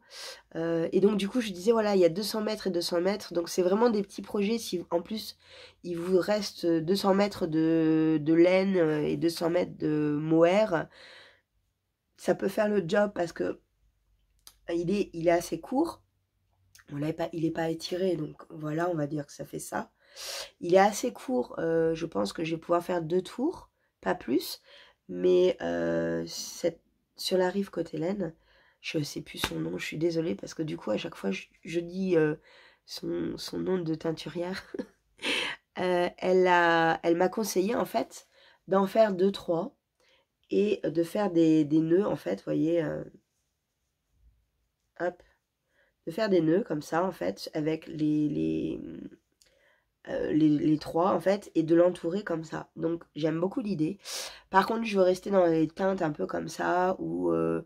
Euh, et donc, du coup, je disais, voilà, il y a 200 mètres et 200 mètres. Donc, c'est vraiment des petits projets. Si en plus, il vous reste 200 mètres de, laine euh, et 200 mètres de mohair, ça peut faire le job parce que il est, il est assez court. On il n'est pas étiré, donc voilà, on va dire que ça fait ça. Il est assez court, je pense que je vais pouvoir faire deux tours plus. Mais euh, cette, sur la rive côté laine, je sais plus son nom, je suis désolée parce que du coup à chaque fois je, dis euh, son, nom de teinturière. Euh, elle a, elle m'a conseillé en fait d'en faire deux trois et de faire des, noeuds nœuds en fait, voyez, hop, de faire des nœuds comme ça en fait avec les, les euh, les, trois en fait, et de l'entourer comme ça. Donc j'aime beaucoup l'idée. Par contre, je veux rester dans les teintes un peu comme ça, ou euh,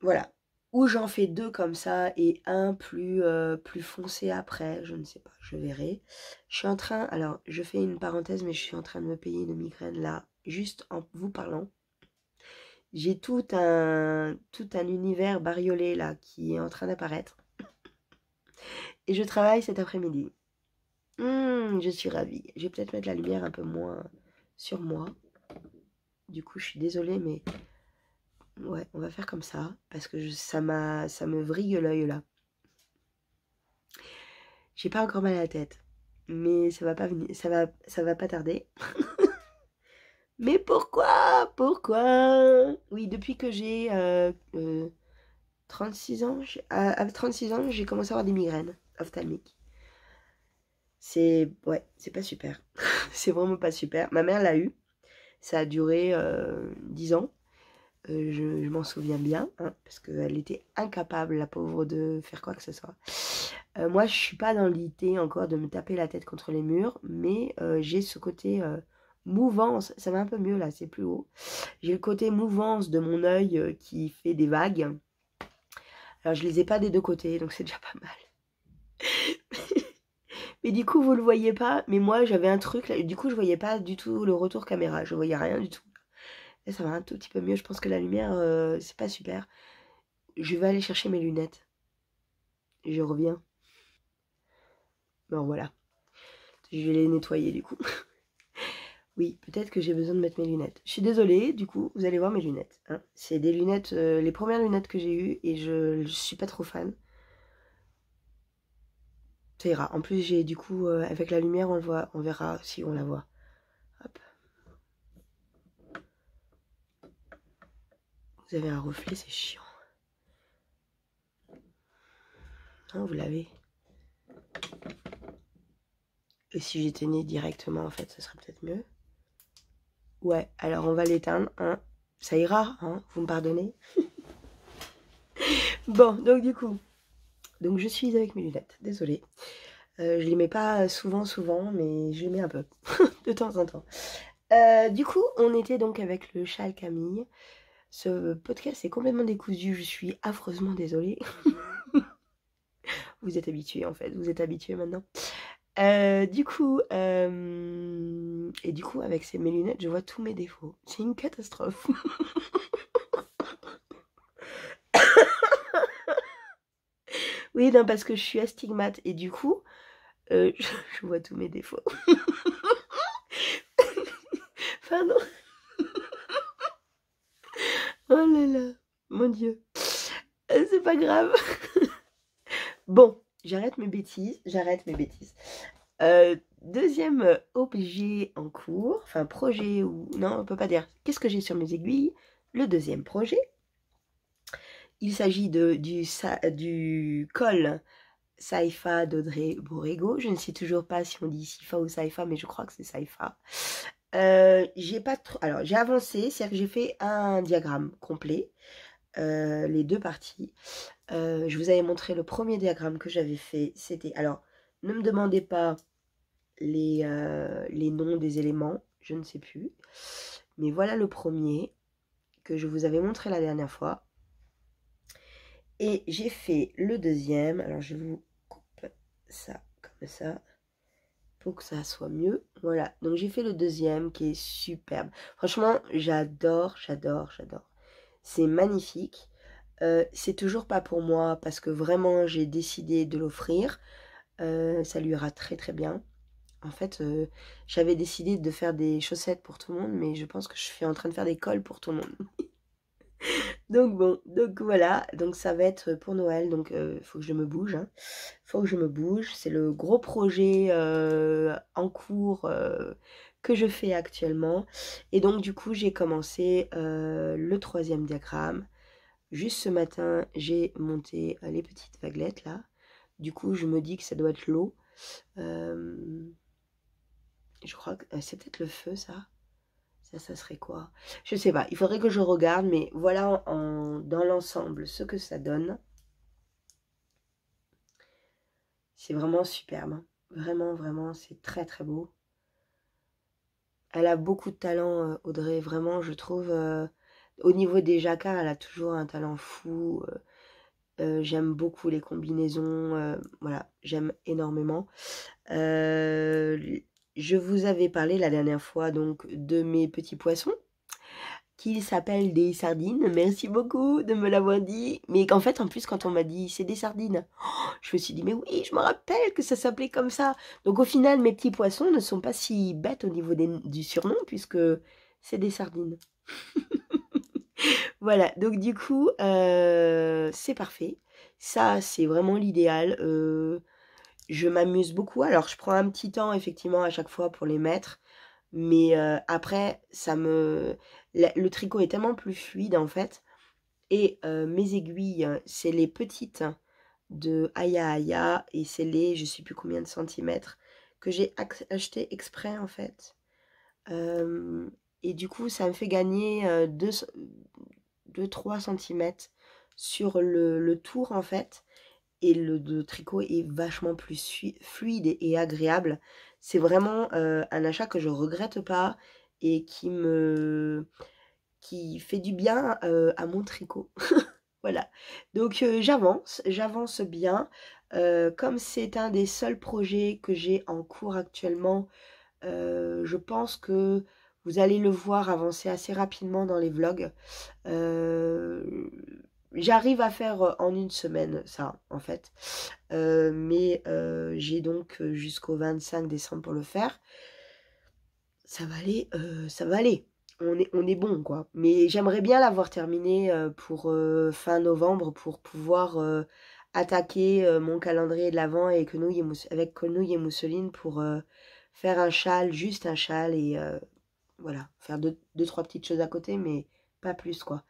voilà, ou j'en fais deux comme ça et un plus, euh, plus foncé après, je ne sais pas, je verrai. Je suis en train, alors je fais une parenthèse, mais je suis en train de me payer une migraine là, juste en vous parlant. J'ai tout un, tout un univers bariolé là qui est en train d'apparaître. Et je travaille cet après-midi. Mmh, je suis ravie. Je vais peut-être mettre la lumière un peu moins sur moi. Du coup, je suis désolée, mais ouais, on va faire comme ça. Parce que ça, ça me vrille l'œil là. J'ai pas encore mal à la tête. Mais ça va pas venir. Ça va, ça va pas tarder. mais pourquoi Pourquoi Oui, depuis que j'ai 36 euh, euh, ans, à, 36 ah, ah, ans, j'ai commencé à avoir des migraines ophtalmiques. C'est ouais, c'est pas super. c'est vraiment pas super. Ma mère l'a eu. Ça a duré euh, dix ans. Euh, je, m'en souviens bien, hein, parce qu'elle était incapable, la pauvre, de faire quoi que ce soit. Euh, moi, je suis pas dans l'idée encore de me taper la tête contre les murs, mais j'ai ce côté mouvance. Ça va un peu mieux là, c'est plus haut. J'ai le côté mouvance de mon œil qui fait des vagues. Alors, je les ai pas des deux côtés, donc c'est déjà pas mal. Mais du coup, vous le voyez pas. Mais moi, j'avais un truc là. Du coup, je voyais pas du tout le retour caméra. Je voyais rien du tout. ça va un tout petit peu mieux. Je pense que la lumière, euh, c'est pas super. Je vais aller chercher mes lunettes. Je reviens. Bon, voilà. Je vais les nettoyer du coup. oui, peut-être que j'ai besoin de mettre mes lunettes. Je suis désolée, du coup, vous allez voir mes lunettes. Hein. C'est des lunettes, euh, les premières lunettes que j'ai eues et je, je suis pas trop fan ira. En plus, j'ai du coup, euh, avec la lumière, on le voit. On verra si on la voit. Vous avez un reflet, c'est chiant. Non, vous l'avez. Et si j'éteignais directement, en fait, ce serait peut-être mieux. Ouais, alors on va l'éteindre. Hein. Ça ira, hein vous me pardonnez Bon, donc du coup, donc je suis avec mes lunettes, désolée. Je euh, je les mets pas souvent, souvent, mais je les mets un peu, de temps en temps. Euh, du coup, on était donc avec le châle Camille. Ce podcast est complètement décousu, je suis affreusement désolée. vous êtes habitués en fait, vous êtes habitués maintenant. Euh, du coup, et du coup, avec mes lunettes, je vois tous mes défauts. C'est une catastrophe. Oui, non, parce que je suis astigmate. Et du coup, euh, je, vois tous mes défauts. Pardon. oh là là, mon Dieu. Euh, c'est pas grave. bon, j'arrête mes bêtises. J'arrête mes bêtises. Euh, deuxième objet en cours, enfin projet ou... Non, on peut pas dire. Qu'est-ce que j'ai sur mes aiguilles Le deuxième projet, il s'agit du, du col Saifa d'Audrey Borrego. Je ne sais toujours pas si on dit Sifa ou Saifa, mais je crois que c'est Saifa. Euh, j'ai pas Alors, j'ai avancé, c'est-à-dire que j'ai fait un diagramme complet, euh, les deux parties. Euh, je vous avais montré le premier diagramme que j'avais fait. C'était... Alors, ne me demandez pas les, les noms des éléments, je ne sais plus. Mais voilà le premier que je vous avais montré la dernière fois. Et j'ai fait le deuxième. Alors, je vous coupe ça comme ça pour que ça soit mieux. Voilà. Donc, j'ai fait le deuxième qui est superbe. Franchement, j'adore, j'adore, j'adore. C'est magnifique. Euh, c'est toujours pas pour moi parce que vraiment, j'ai décidé de l'offrir. Euh, ça lui ira très, très bien. En fait, euh, j'avais décidé de faire des chaussettes pour tout le monde, mais je pense que je suis en train de faire des cols pour tout le monde. donc bon, donc voilà, donc ça va être pour Noël, donc il euh, faut que je me bouge, hein. faut que je me bouge, c'est le gros projet euh, en cours euh, que je fais actuellement, et donc du coup j'ai commencé le troisième diagramme, juste ce matin j'ai monté les petites vaguelettes là, du coup je me dis que ça doit être l'eau, je crois que c'est peut-être le feu ça, ça, serait quoi Je sais pas. Il faudrait que je regarde, mais voilà en, dans l'ensemble ce que ça donne. C'est vraiment superbe. Hein. Vraiment, vraiment, c'est très très beau. Elle a beaucoup de talent, euh, Audrey. Vraiment, je trouve. Euh, au niveau des jacquards, elle a toujours un talent fou. Euh, j'aime beaucoup les combinaisons. voilà, j'aime énormément je vous avais parlé la dernière fois donc de mes petits poissons qui s'appellent des sardines. Merci beaucoup de me l'avoir dit. Mais qu'en fait, en plus, quand on m'a dit c'est des sardines, oh, je me suis dit mais oui, je me rappelle que ça s'appelait comme ça. Donc au final, mes petits poissons ne sont pas si bêtes au niveau du surnom puisque c'est des sardines. voilà, donc du coup, euh, c'est parfait. Ça, c'est vraiment l'idéal. Euh, je m'amuse beaucoup. Alors, je prends un petit temps, effectivement, à chaque fois pour les mettre. Mais euh, après, ça me... Le, tricot est tellement plus fluide, en fait. Et euh, mes aiguilles, c'est les petites de Aya Aya. Et c'est les, je sais plus combien de centimètres, que j'ai acheté exprès, en fait. Euh, et du coup, ça me fait gagner 2-3 centimètres sur le, le tour, en fait et le, tricot est vachement plus fluide et, agréable. C'est vraiment euh, un achat que je regrette pas et qui me qui fait du bien euh, à mon tricot. voilà. Donc euh, j'avance, j'avance bien. comme c'est un des seuls projets que j'ai en cours actuellement, je pense que vous allez le voir avancer assez rapidement dans les vlogs j'arrive à faire euh, en une semaine ça, en fait. Euh, mais euh, j'ai donc jusqu'au 25 décembre pour le faire. Ça va aller, ça va aller. On est, on est bon, quoi. Mais j'aimerais bien l'avoir terminé pour fin novembre pour pouvoir attaquer mon calendrier de l'avant et que avec Conouille et Mousseline pour faire un châle, juste un châle et voilà, faire deux, deux, trois petites choses à côté, mais pas plus, quoi.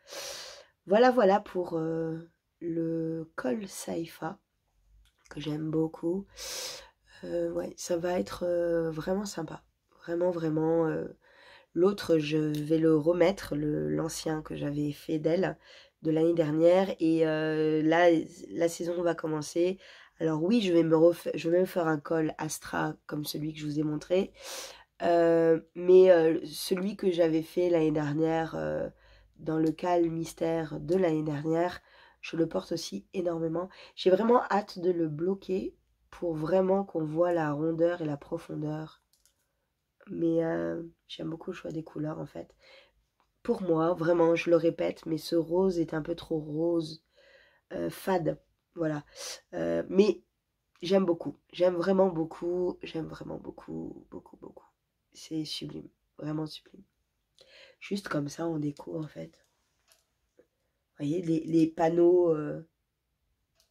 Voilà, voilà pour euh, le col Saifa, que j'aime beaucoup. Euh, ouais, ça va être euh, vraiment sympa. Vraiment, vraiment. L'autre, je vais le remettre, l'ancien que j'avais fait d'elle de l'année dernière. Et là, la saison va commencer. Alors oui, je vais, me je vais me faire un col Astra comme celui que je vous ai montré. mais celui que j'avais fait l'année dernière dans le cal mystère de l'année dernière. Je le porte aussi énormément. J'ai vraiment hâte de le bloquer pour vraiment qu'on voit la rondeur et la profondeur. Mais euh, j'aime beaucoup le choix des couleurs en fait. Pour moi, vraiment, je le répète, mais ce rose est un peu trop rose euh, fade. Voilà. Euh, mais j'aime beaucoup. J'aime vraiment beaucoup. J'aime vraiment beaucoup, beaucoup, beaucoup. C'est sublime. Vraiment sublime. Juste comme ça en déco en fait. Vous voyez, les, panneaux. Euh,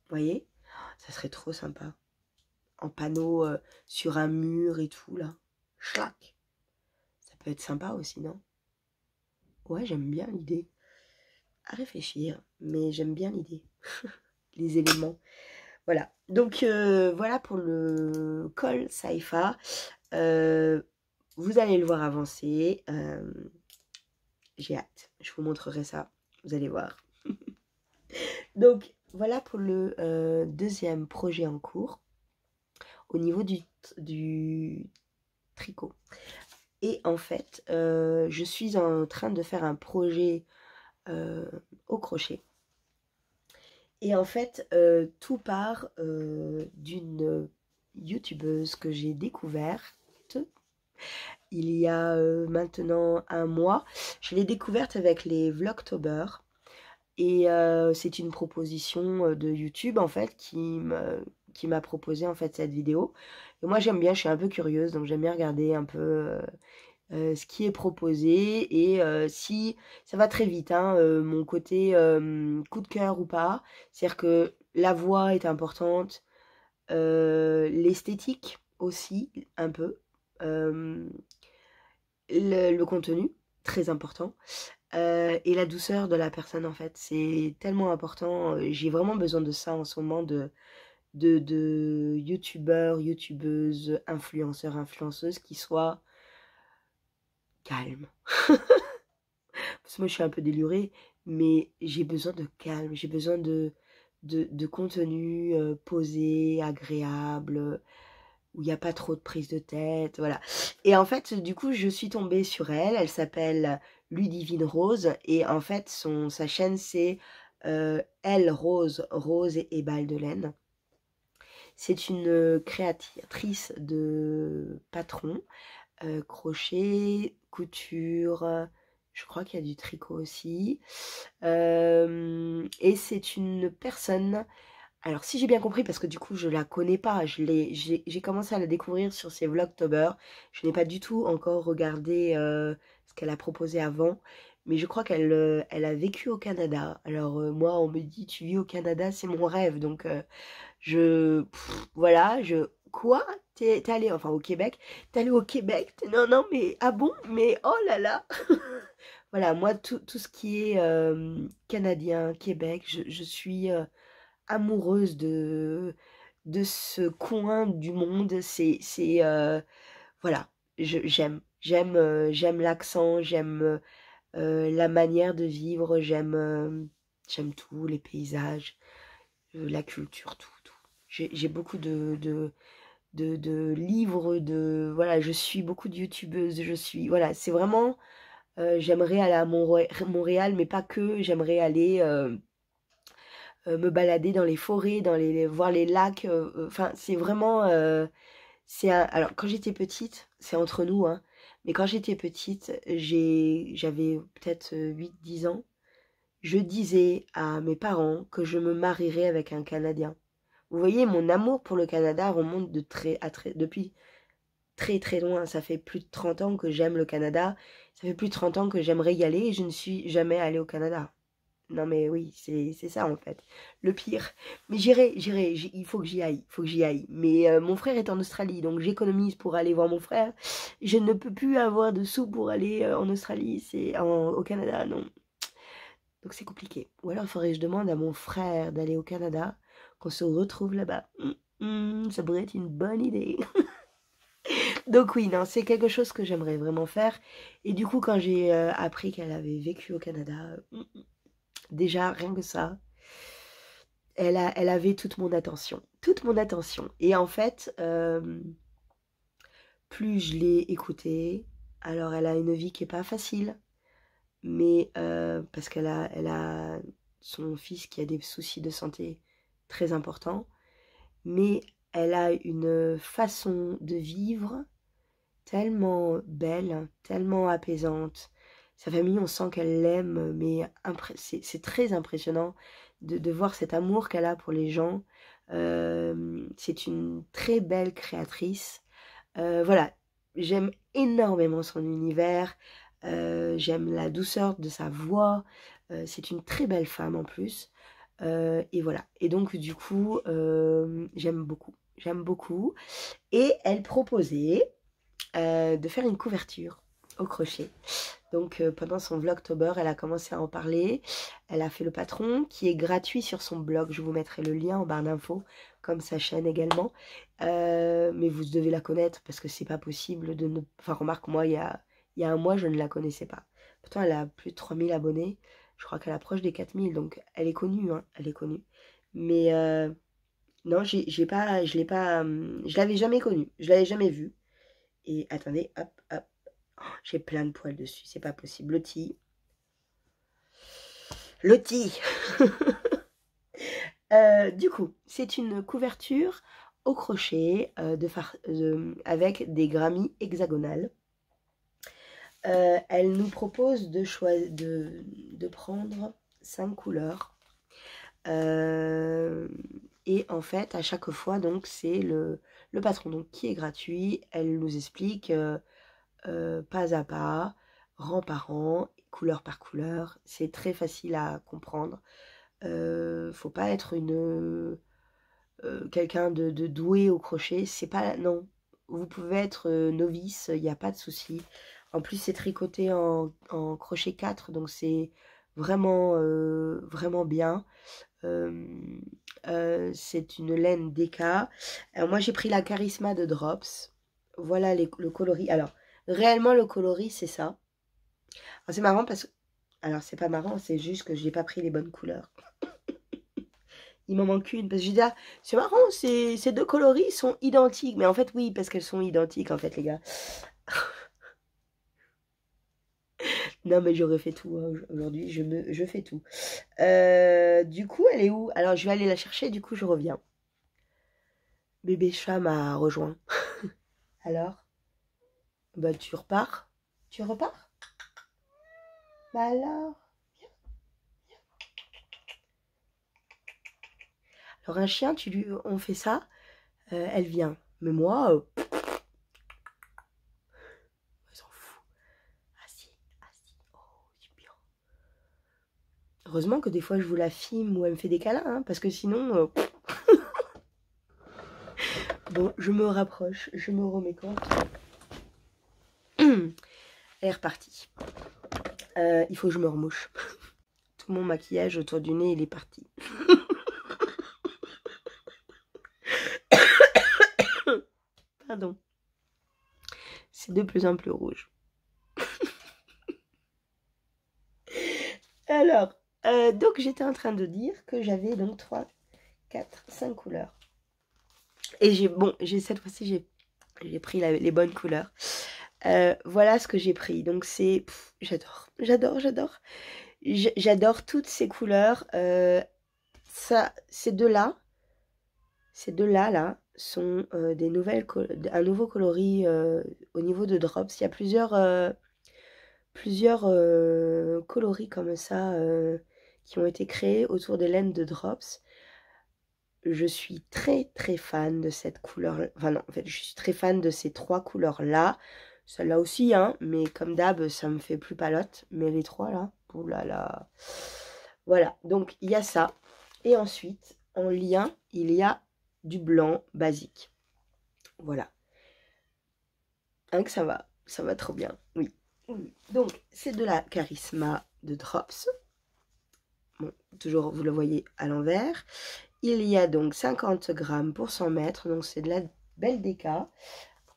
vous voyez Ça serait trop sympa. En panneau euh, sur un mur et tout là. Chlac Ça peut être sympa aussi, non Ouais, j'aime bien l'idée. À réfléchir, mais j'aime bien l'idée. les éléments. Voilà. Donc euh, voilà pour le col Saifa. vous allez le voir avancer. J'ai hâte. Je vous montrerai ça. Vous allez voir. Donc, voilà pour le euh, deuxième projet en cours au niveau du, du tricot. Et en fait, euh, je suis en train de faire un projet euh, au crochet. Et en fait, tout part d'une youtubeuse que j'ai découverte il y a euh, maintenant un mois. Je l'ai découverte avec les Vlogtober. Et euh, c'est une proposition euh, de YouTube en fait qui m'a proposé en fait cette vidéo. Et moi j'aime bien, je suis un peu curieuse, donc j'aime bien regarder un peu ce qui est proposé et si ça va très vite, hein, mon côté coup de cœur ou pas. C'est-à-dire que la voix est importante, l'esthétique aussi un peu le, contenu, très important. Euh, et la douceur de la personne en fait c'est tellement important euh, j'ai vraiment besoin de ça en ce moment de de, de youtubeurs youtubeuses influenceurs influenceuses qui soient calmes parce que moi je suis un peu délurée mais j'ai besoin de calme j'ai besoin de, de, de contenu euh, posé agréable où il n'y a pas trop de prise de tête, voilà. Et en fait, du coup, je suis tombée sur elle. Elle s'appelle euh, Ludivine Rose et en fait, son, sa chaîne c'est euh, Elle Rose, Rose et, et de laine. C'est une euh, créatrice de patrons, crochet, couture, je crois qu'il y a du tricot aussi. et c'est une personne alors si j'ai bien compris, parce que du coup je la connais pas, j'ai commencé à la découvrir sur ses vlogtober. Je n'ai pas du tout encore regardé euh, ce qu'elle a proposé avant, mais je crois qu'elle euh, elle a vécu au Canada. Alors euh, moi on me dit tu vis au Canada, c'est mon rêve, donc je... voilà, je... Quoi T'es allé, enfin au Québec, t'es allé au Québec Non, non, mais... Ah bon Mais oh là là Voilà, moi tout, ce qui est canadien, Québec, je, je suis amoureuse de, de ce coin du monde. C'est, c'est euh, voilà, j'aime, j'aime, euh, j'aime l'accent, j'aime euh, la manière de vivre, j'aime, j'aime tout, les paysages, la culture, tout, tout. J'ai, beaucoup de, de, de, livres, de voilà, je suis beaucoup de youtubeuses, je suis voilà, c'est vraiment j'aimerais aller à Montréal, mais pas que, j'aimerais aller euh, me balader dans les forêts, dans les, voir les lacs. Euh, euh, enfin, c'est vraiment. c'est Alors, quand j'étais petite, c'est entre nous, hein, mais quand j'étais petite, j'avais peut-être 8-10 ans, je disais à mes parents que je me marierais avec un Canadien. Vous voyez, mon amour pour le Canada remonte de très, à très, depuis très très loin. Ça fait plus de 30 ans que j'aime le Canada. Ça fait plus de 30 ans que j'aimerais y aller et je ne suis jamais allée au Canada. Non mais oui, c'est ça en fait. Le pire. Mais j'irai, j'irai, il faut que j'y aille, faut que j'y aille. Mais euh, mon frère est en Australie, donc j'économise pour aller voir mon frère. Je ne peux plus avoir de sous pour aller euh, en Australie, c'est au Canada, non. Donc c'est compliqué. Ou alors il faudrait que je demande à mon frère d'aller au Canada, qu'on se retrouve là-bas. Hum, hum, ça pourrait être une bonne idée. Donc oui, non, c'est quelque chose que j'aimerais vraiment faire. Et du coup, quand j'ai euh, appris qu'elle avait vécu au Canada, hum, Déjà, rien que ça, elle, a, elle avait toute mon attention. Toute mon attention. Et en fait, euh, plus je l'ai écoutée, alors elle a une vie qui n'est pas facile. Mais euh, parce qu'elle a, elle a son fils qui a des soucis de santé très importants. Mais elle a une façon de vivre tellement belle, tellement apaisante, sa famille, on sent qu'elle l'aime, mais c'est très impressionnant de, voir cet amour qu'elle a pour les gens. Euh, c'est une très belle créatrice. Euh, voilà, j'aime énormément son univers, euh, j'aime la douceur de sa voix, c'est une très belle femme en plus. et voilà, et donc du coup, j'aime beaucoup, j'aime beaucoup. Et elle proposait de faire une couverture au crochet. Donc euh, pendant son vlogtober, elle a commencé à en parler. Elle a fait le patron qui est gratuit sur son blog. Je vous mettrai le lien en barre d'infos, comme sa chaîne également. Euh, mais vous devez la connaître parce que c'est pas possible de ne. Enfin, remarque, moi, il y a, un mois, je ne la connaissais pas. Pourtant, elle a plus de 3000 abonnés. Je crois qu'elle approche des 4000. Donc elle est connue, hein, elle est connue. Mais euh, non, j'ai pas. Je l'ai pas. Hum, je l'avais jamais connue. Je l'avais jamais vue. Et attendez, hop, hop. J'ai plein de poils dessus, c'est pas possible. Loti. Loti. Euh, du coup, c'est une couverture au crochet euh, de avec des grammis hexagonales. Euh, elle nous propose de, de, de prendre cinq couleurs. et en fait, à chaque fois, donc c'est le, le patron donc, qui est gratuit. Elle nous explique euh, pas à pas, rang par rang, couleur par couleur. C'est très facile à comprendre. Euh, faut pas être une euh, quelqu'un de, doué au crochet. C'est pas non. Vous pouvez être euh, novice, il n'y a pas de souci. En plus, c'est tricoté en, crochet 4, donc c'est vraiment vraiment bien. c'est une laine déca. moi j'ai pris la Charisma de Drops voilà le coloris. Alors, réellement le coloris c'est ça. C'est marrant parce que... Alors c'est pas marrant, c'est juste que je n'ai pas pris les bonnes couleurs. Il m'en manque une parce que je dis ah, c'est marrant, ces, deux coloris sont identiques. Mais en fait oui, parce qu'elles sont identiques en fait les gars. Non, mais j'aurais fait tout. Hein. Aujourd'hui, je, me, fais tout. Euh, du coup, elle est où Alors, je vais aller la chercher. Du coup, je reviens. Bébé chat m'a rejoint. Alors bah, tu repars. Tu repars Bah alors viens, Alors un chien, tu lui, on fait ça, euh, elle vient. Mais moi, euh, elle s'en fout. Assis, ah, assis, ah, oh, c'est bien. Heureusement que des fois, je vous la filme ou elle me fait des câlins, hein, parce que sinon... Euh, bon, je me rapproche, je me remets compte reparti. Euh, il faut que je me remouche. Tout mon maquillage autour du nez, il est parti. Pardon. C'est de plus en plus rouge. Alors, euh, donc j'étais en train de dire que j'avais donc 3, 4, 5 couleurs. Et j'ai, bon, j'ai cette fois-ci, j'ai pris les bonnes couleurs. Euh, voilà ce que j'ai pris. Donc c'est... J'adore, j'adore, j'adore. J'adore toutes ces couleurs. Euh, ça, ces deux-là, ces deux-là, là, sont euh, des nouvelles un nouveau coloris au niveau de Drops. Il y a plusieurs, plusieurs coloris comme ça qui ont été créés autour des laines de Drops je suis très très fan de cette couleur, enfin non, en fait je suis très fan de ces trois couleurs là. Celle-là aussi, hein, mais comme d'hab, ça me fait plus palote. Mais les trois, là, oulala. Là là. Voilà, donc il y a ça. Et ensuite, en lien, il y a du blanc basique. Voilà. un hein, que ça va, ça va trop bien, oui. Donc, c'est de la Charisma de Drops. toujours, vous le voyez à l'envers. Il y a donc 50 grammes pour 100 mètres, donc c'est de la belle déca.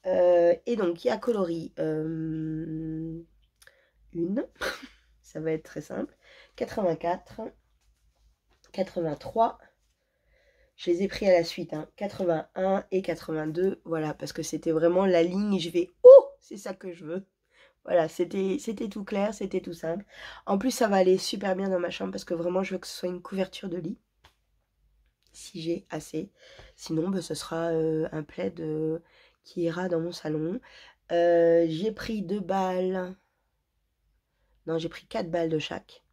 Euh, et donc, il y a coloris euh, une, ça va être très simple, 84, 83, je les ai pris à la suite, 81 hein. et 82, voilà, parce que c'était vraiment la ligne, je vais, oh, c'est ça que je veux. Voilà, c'était tout clair, c'était tout simple. En plus, ça va aller super bien dans ma chambre parce que vraiment, je veux que ce soit une couverture de lit. Si j'ai assez. Sinon, bah, ce sera euh, un plaid de qui ira dans mon salon. Euh, j'ai pris deux balles. Non, j'ai pris quatre balles de chaque.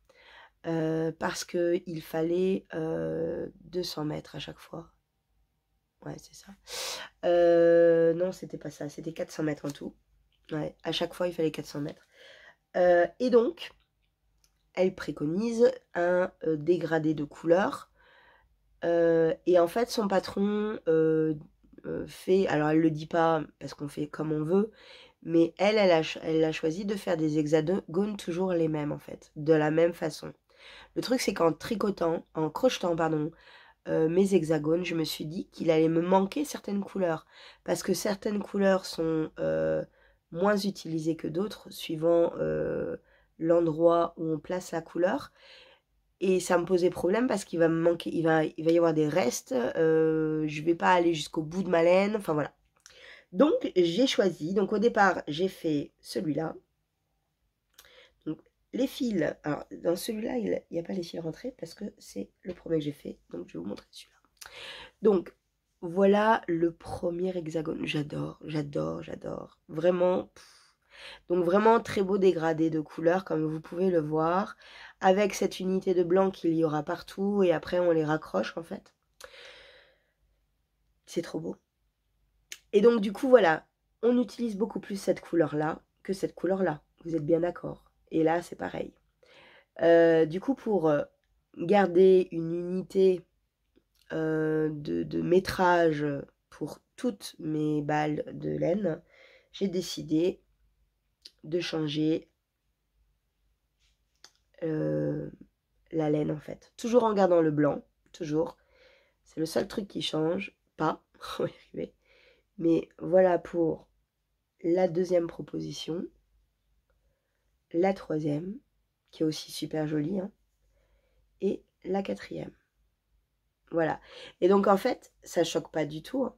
Euh, parce parce qu'il fallait 200 euh, mètres à chaque fois. Ouais, c'est ça. non, c'était pas ça. C'était 400 mètres en tout. Ouais, à chaque fois, il fallait 400 mètres. et donc, elle préconise un dégradé de couleur. et en fait, son patron euh, fait, alors elle le dit pas parce qu'on fait comme on veut, mais elle, elle a, choisi de faire des hexagones toujours les mêmes en fait, de la même façon. Le truc c'est qu'en tricotant, en crochetant pardon, euh, mes hexagones, je me suis dit qu'il allait me manquer certaines couleurs parce que certaines couleurs sont euh, moins utilisées que d'autres suivant l'endroit où on place la couleur et ça me posait problème parce qu'il va me manquer, il va, il va y avoir des restes, je euh, je vais pas aller jusqu'au bout de ma laine, enfin voilà. Donc j'ai choisi, donc au départ j'ai fait celui-là. Donc les fils, alors dans celui-là il n'y a pas les fils rentrés parce que c'est le premier que j'ai fait, donc je vais vous montrer celui-là. Donc voilà le premier hexagone, j'adore, j'adore, j'adore, vraiment... Donc vraiment très beau dégradé de couleur, comme vous pouvez le voir avec cette unité de blanc qu'il y aura partout, et après on les raccroche en fait. C'est trop beau. Et donc du coup, voilà, on utilise beaucoup plus cette couleur-là que cette couleur-là. Vous êtes bien d'accord. Et là, c'est pareil. Euh, du coup, pour euh, garder une unité euh, de, de métrage pour toutes mes balles de laine, j'ai décidé de changer euh, la laine en fait. Toujours en gardant le blanc, toujours. C'est le seul truc qui change, pas, Mais voilà pour la deuxième proposition. La troisième, qui est aussi super jolie. Hein. et la quatrième. Voilà. Et donc en fait, ça choque pas du tout. Hein.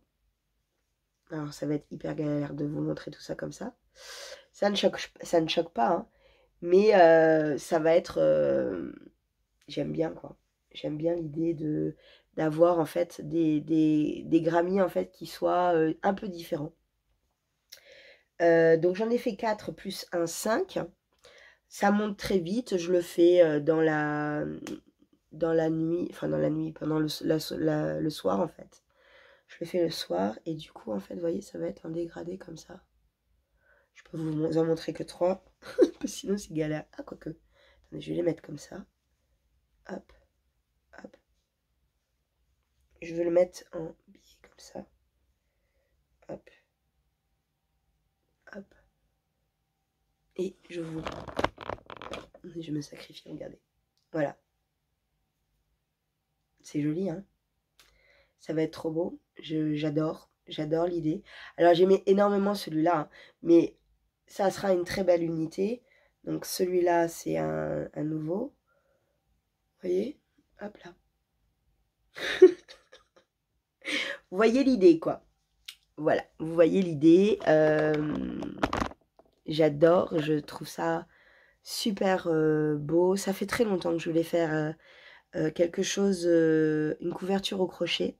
Alors ça va être hyper galère de vous montrer tout ça comme ça. Ça ne choque, ça ne choque pas. Hein. Mais euh, ça va être. Euh, j'aime bien, quoi. J'aime bien l'idée de d'avoir en fait des, des, en fait qui soient euh, un peu différents. donc j'en ai fait 4 plus un 5. Ça monte très vite, je le fais dans la dans la nuit, enfin dans la nuit, pendant le, le soir en fait. Je le fais le soir et du coup en fait, vous voyez, ça va être un dégradé comme ça. Je peux vous en montrer que 3. sinon, c'est galère. Ah, quoique. Attendez, je vais les mettre comme ça. Hop. Hop. Je vais le mettre en billet comme ça. Hop. Hop. Et je vous... Je me sacrifie, regardez. Voilà. C'est joli, hein Ça va être trop beau. J'adore. J'adore l'idée. Alors, j'aimais énormément celui-là. Hein. mais ça sera une très belle unité. Donc celui-là, c'est un, nouveau. Vous voyez Hop là. vous voyez l'idée, quoi. Voilà, vous voyez l'idée. Euh, j'adore, je trouve ça super euh, beau. Ça fait très longtemps que je voulais faire euh, quelque chose, une couverture au crochet.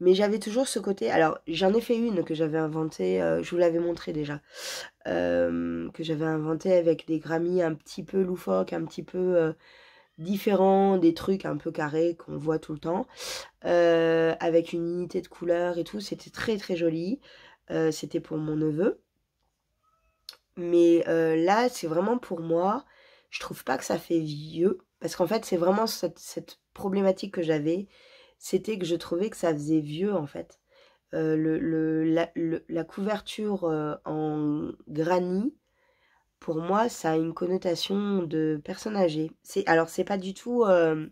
Mais j'avais toujours ce côté. Alors, j'en ai fait une que j'avais inventée, euh, je vous l'avais montré déjà, euh, que j'avais inventée avec des grammis un petit peu loufoques, un petit peu euh, différents, des trucs un peu carrés qu'on voit tout le temps, avec une unité de couleur et tout. C'était très très joli. C'était pour mon neveu. Mais là, c'est vraiment pour moi. Je trouve pas que ça fait vieux. Parce qu'en fait, c'est vraiment cette problématique que j'avais c'était que je trouvais que ça faisait vieux en fait. Euh, la, couverture euh, en granit, pour moi, ça a une connotation de personne âgée. C'est, alors, c'est pas du tout. Euh,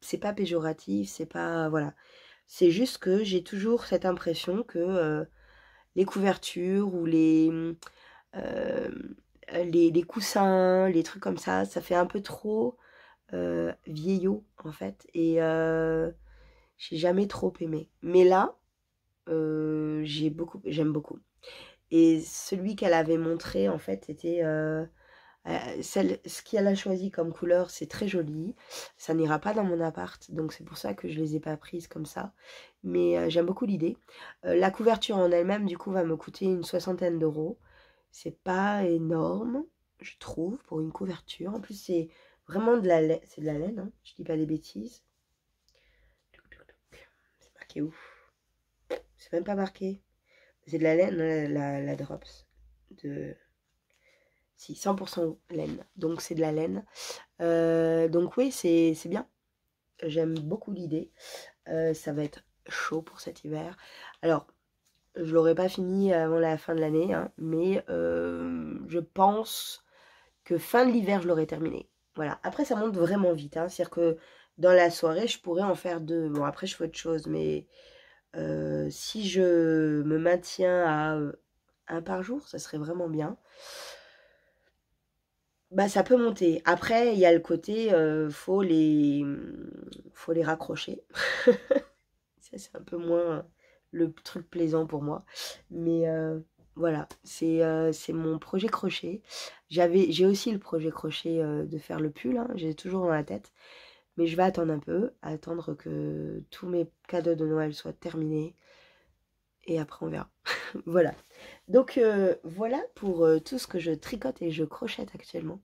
c'est pas péjoratif, c'est pas. Voilà. C'est juste que j'ai toujours cette impression que euh, les couvertures ou les, les, les, coussins, les trucs comme ça, ça fait un peu trop euh, vieillot en fait et euh, j'ai jamais trop aimé mais là euh, j'ai beaucoup j'aime beaucoup et celui qu'elle avait montré en fait était celle ce qu'elle a choisi comme couleur c'est très joli ça n'ira pas dans mon appart donc c'est pour ça que je les ai pas prises comme ça mais j'aime beaucoup l'idée la couverture en elle-même du coup va me coûter une soixantaine d'euros c'est pas énorme je trouve pour une couverture en plus c'est Vraiment de la laine. C'est de la laine, hein je dis pas des bêtises. C'est marqué où C'est même pas marqué. C'est de la laine, hein, la, la, drops. De... Si, 100% laine. Donc c'est de la laine. Euh, donc oui, c'est bien. J'aime beaucoup l'idée. Euh, ça va être chaud pour cet hiver. Alors, je l'aurais pas fini avant la fin de l'année, hein, mais euh, je pense que fin de l'hiver, je l'aurai terminé. Voilà. Après, ça monte vraiment vite. Hein. C'est-à-dire que dans la soirée, je pourrais en faire deux. Bon, après, je fais autre chose. Mais euh, si je me maintiens à euh, un par jour, ça serait vraiment bien. Bah, ça peut monter. Après, il y a le côté, euh, faut les, mmh, faut les raccrocher. ça, c'est un peu moins le truc plaisant pour moi. Mais euh, voilà, c'est mon projet crochet. J'avais, J'ai aussi le projet crochet de faire le pull, hein, j'ai toujours dans la tête. Mais je vais attendre un peu, attendre que tous mes cadeaux de Noël soient terminés. Et après, on verra. voilà. Donc, voilà pour tout ce que je tricote et je crochète actuellement.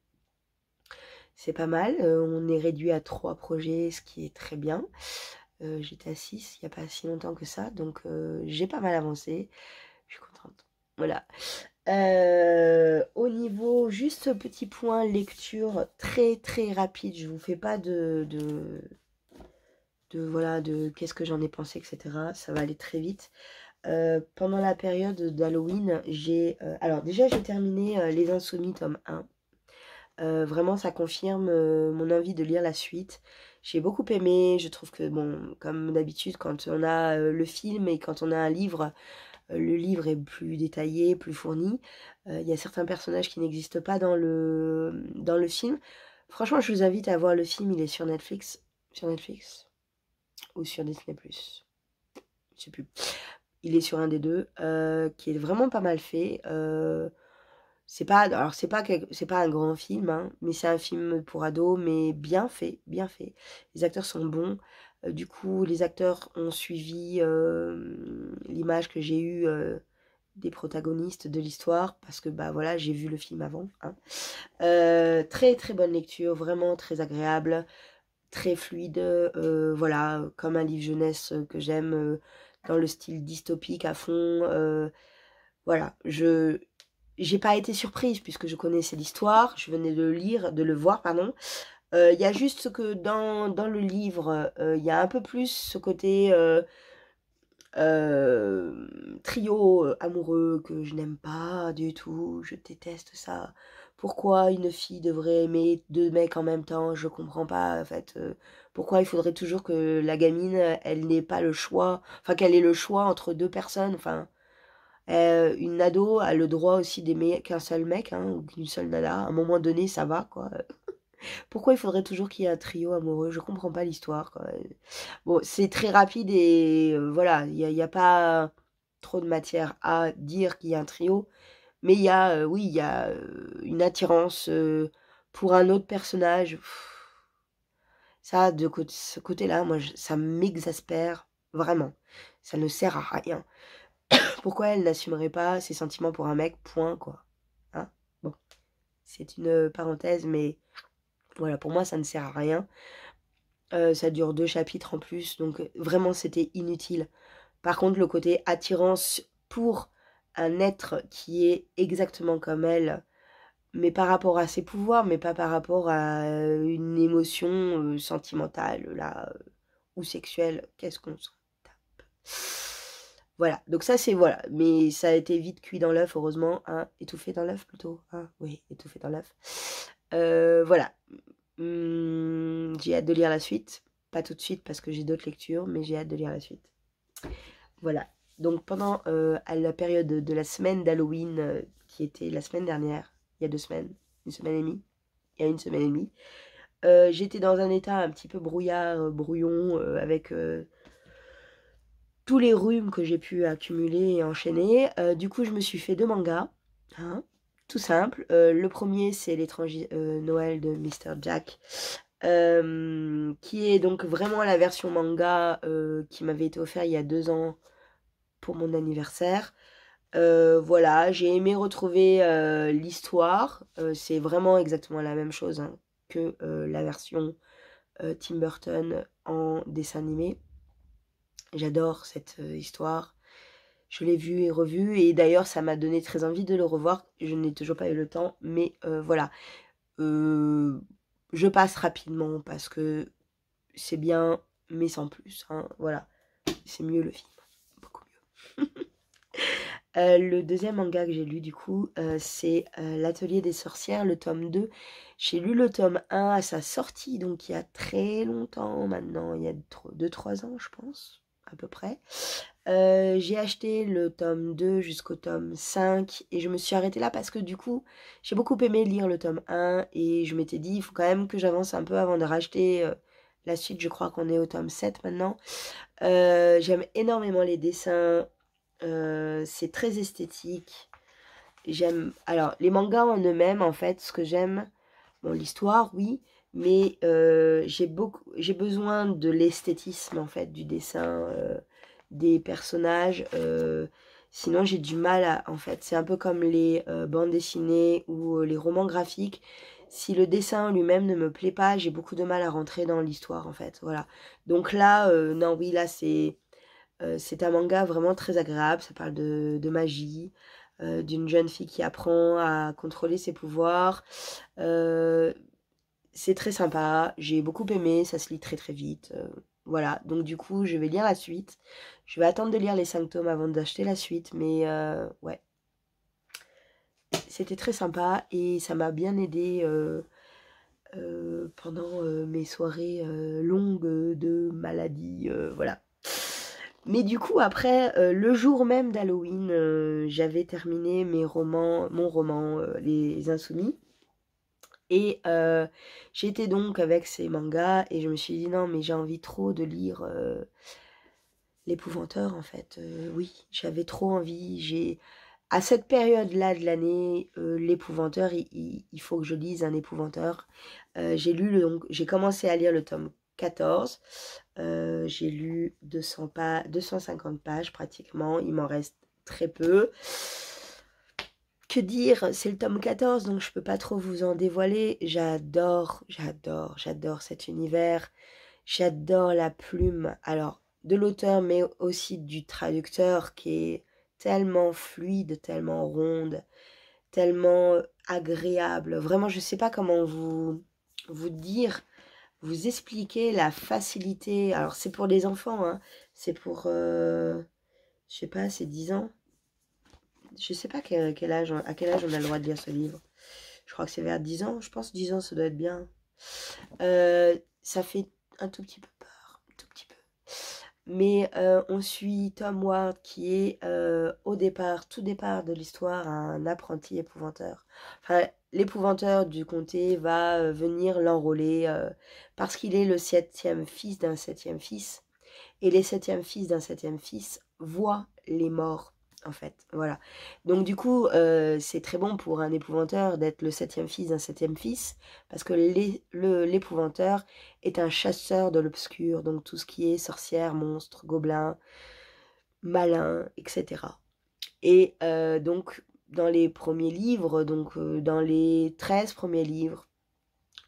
C'est pas mal. on est réduit à trois projets, ce qui est très bien. J'étais à 6 il n'y a pas si longtemps que ça. Donc, j'ai pas mal avancé. Voilà. Euh, au niveau, juste petit point lecture très très rapide, je vous fais pas de, de, voilà, de qu'est-ce que j'en ai pensé, etc. Ça va aller très vite. Euh, pendant la période d'Halloween, j'ai. Euh, alors, déjà, j'ai terminé Les Insoumis, tome 1. vraiment, ça confirme mon envie de lire la suite. J'ai beaucoup aimé. Je trouve que, bon, comme d'habitude, quand on a le film et quand on a un livre, euh, le livre est plus détaillé, plus fourni. Euh, il y a certains personnages qui n'existent pas dans le, dans le film. Franchement, je vous invite à voir le film, il est sur Netflix. Sur Netflix Ou sur Disney ⁇ Je sais plus. Il est sur un des deux, euh, qui est vraiment pas mal fait. c'est pas, alors c'est pas, pas un grand film, hein, mais c'est un film pour ados, mais bien fait, bien fait. Les acteurs sont bons. Euh, du coup, les acteurs ont suivi euh, l'image que j'ai eue euh, des protagonistes de l'histoire parce que bah voilà j'ai vu le film avant hein. très très bonne lecture vraiment très agréable très fluide voilà comme un livre jeunesse que j'aime dans le style dystopique à fond voilà je j'ai pas été surprise puisque je connaissais l'histoire je venais de le lire de le voir pardon euh, il y a juste ce que dans, dans le livre, euh, il y a un peu plus ce côté euh, trio amoureux que je n'aime pas du tout. Je déteste ça. Pourquoi une fille devrait aimer deux mecs en même temps Je comprends pas en fait. pourquoi il faudrait toujours que la gamine, elle n'ait pas le choix, enfin qu'elle ait le choix entre deux personnes. Enfin, une ado a le droit aussi d'aimer qu'un seul mec hein, ou qu'une seule nana. À un moment donné, ça va, quoi. Pourquoi il faudrait toujours qu'il y ait un trio amoureux Je comprends pas l'histoire. Bon, c'est très rapide et euh, voilà, il n'y a, pas trop de matière à dire qu'il y a un trio. Mais il y a, euh, oui, il y a euh, une attirance pour un autre personnage. Ça, de ce côté-là, moi, ça m'exaspère vraiment. Ça ne sert à rien. Pourquoi elle n'assumerait pas ses sentiments pour un mec Point, quoi. Hein Bon. C'est une parenthèse, mais voilà, pour moi, ça ne sert à rien. Euh, ça dure deux chapitres en plus, donc euh, vraiment, c'était inutile. Par contre, le côté attirance pour un être qui est exactement comme elle, mais par rapport à ses pouvoirs, mais pas par rapport à euh, une émotion sentimentale là, ou sexuelle, qu'est-ce qu'on s'en tape Voilà, donc ça c'est voilà, mais ça a été vite cuit dans l'œuf, heureusement, hein. étouffé dans l'œuf plutôt, hein. oui, étouffé dans l'œuf. voilà, Hum, j'ai hâte de lire la suite. Pas tout de suite parce que j'ai d'autres lectures, mais j'ai hâte de lire la suite. Voilà. Donc pendant euh, la période de la semaine d'Halloween, euh, qui était la semaine dernière, il y a deux semaines, une semaine et demie, il y a une semaine et demie, euh, j'étais dans un état un petit peu brouillard, brouillon, avec tous les rhumes que j'ai pu accumuler et enchaîner. du coup, je me suis fait deux mangas. Hein tout simple. Euh, le premier, c'est l'étranger euh, Noël de Mr. Jack, euh, qui est donc vraiment la version manga qui m'avait été offerte il y a deux ans pour mon anniversaire. voilà, j'ai aimé retrouver l'histoire. c'est vraiment exactement la même chose hein, que la version Tim Burton en dessin animé. J'adore cette histoire je l'ai vu et revu et d'ailleurs ça m'a donné très envie de le revoir. Je n'ai toujours pas eu le temps, mais euh, voilà. Euh, je passe rapidement parce que c'est bien, mais sans plus. Hein, voilà, c'est mieux le film, beaucoup mieux. Euh, le deuxième manga que j'ai lu du coup, c'est L'Atelier des Sorcières, le tome 2. J'ai lu le tome 1 à sa sortie, donc il y a très longtemps maintenant, il y a 2-3 ans je pense, à peu près. Euh, j'ai acheté le tome 2 jusqu'au tome 5 et je me suis arrêtée là parce que du coup, j'ai beaucoup aimé lire le tome 1 et je m'étais dit, il faut quand même que j'avance un peu avant de racheter euh, la suite. Je crois qu'on est au tome 7 maintenant. Euh, j'aime énormément les dessins, c'est très esthétique. J'aime. Alors, les mangas en eux-mêmes, en fait, ce que j'aime, bon, l'histoire, oui, mais j'ai beaucoup... besoin de l'esthétisme, en fait, du dessin des personnages. Euh, sinon, j'ai du mal à, en fait. C'est un peu comme les euh, bandes dessinées ou euh, les romans graphiques. Si le dessin lui-même ne me plaît pas, j'ai beaucoup de mal à rentrer dans l'histoire, en fait. Voilà. Donc là, non, oui, là, c'est c'est un manga vraiment très agréable. Ça parle de, magie. d'une jeune fille qui apprend à contrôler ses pouvoirs. c'est très sympa, j'ai beaucoup aimé, ça se lit très très vite. Voilà, donc du coup, je vais lire la suite. Je vais attendre de lire les symptômes tomes avant d'acheter la suite, mais euh, ouais. C'était très sympa et ça m'a bien aidé euh, euh, pendant mes soirées longues de maladie, voilà. Mais du coup, après, le jour même d'Halloween, j'avais terminé mes romans, mon roman Les Insoumis. Et euh, j'étais donc avec ces mangas et je me suis dit non mais j'ai envie trop de lire euh, l'épouvanteur en fait. Euh, oui, j'avais trop envie. J'ai à cette période-là de l'année, l'épouvanteur, il, faut que je lise un épouvanteur. j'ai lu le, j'ai commencé à lire le tome 14. j'ai lu 200 pas, 250 pages pratiquement. Il m'en reste très peu dire C'est le tome 14, donc je peux pas trop vous en dévoiler. J'adore, j'adore, j'adore cet univers. J'adore la plume, alors de l'auteur, mais aussi du traducteur qui est tellement fluide, tellement ronde, tellement euh, agréable. Vraiment, je sais pas comment vous, vous dire, vous expliquer la facilité. Alors, c'est pour les enfants, hein. c'est pour, euh, je sais pas, c'est 10 ans je ne sais pas quel, âge, à quel âge on a le droit de lire ce livre. Je crois que c'est vers 10 ans. Je pense 10 ans, ça doit être bien. Euh, ça fait un tout petit peu peur. tout petit peu. Mais euh, on suit Tom Ward qui est euh, au départ, tout départ de l'histoire, un apprenti épouvanteur. Enfin, l'épouvanteur du comté va venir l'enrôler parce qu'il est le septième fils d'un septième fils. Et les septièmes fils d'un septième fils voient les morts en fait. Voilà. Donc du coup, euh, c'est très bon pour un épouvanteur d'être le septième fils d'un septième fils, parce que l'épouvanteur est un chasseur de l'obscur, donc tout ce qui est sorcière, monstre, gobelin, malin, etc. Et euh, donc, dans les premiers livres, donc euh, dans les 13 premiers livres,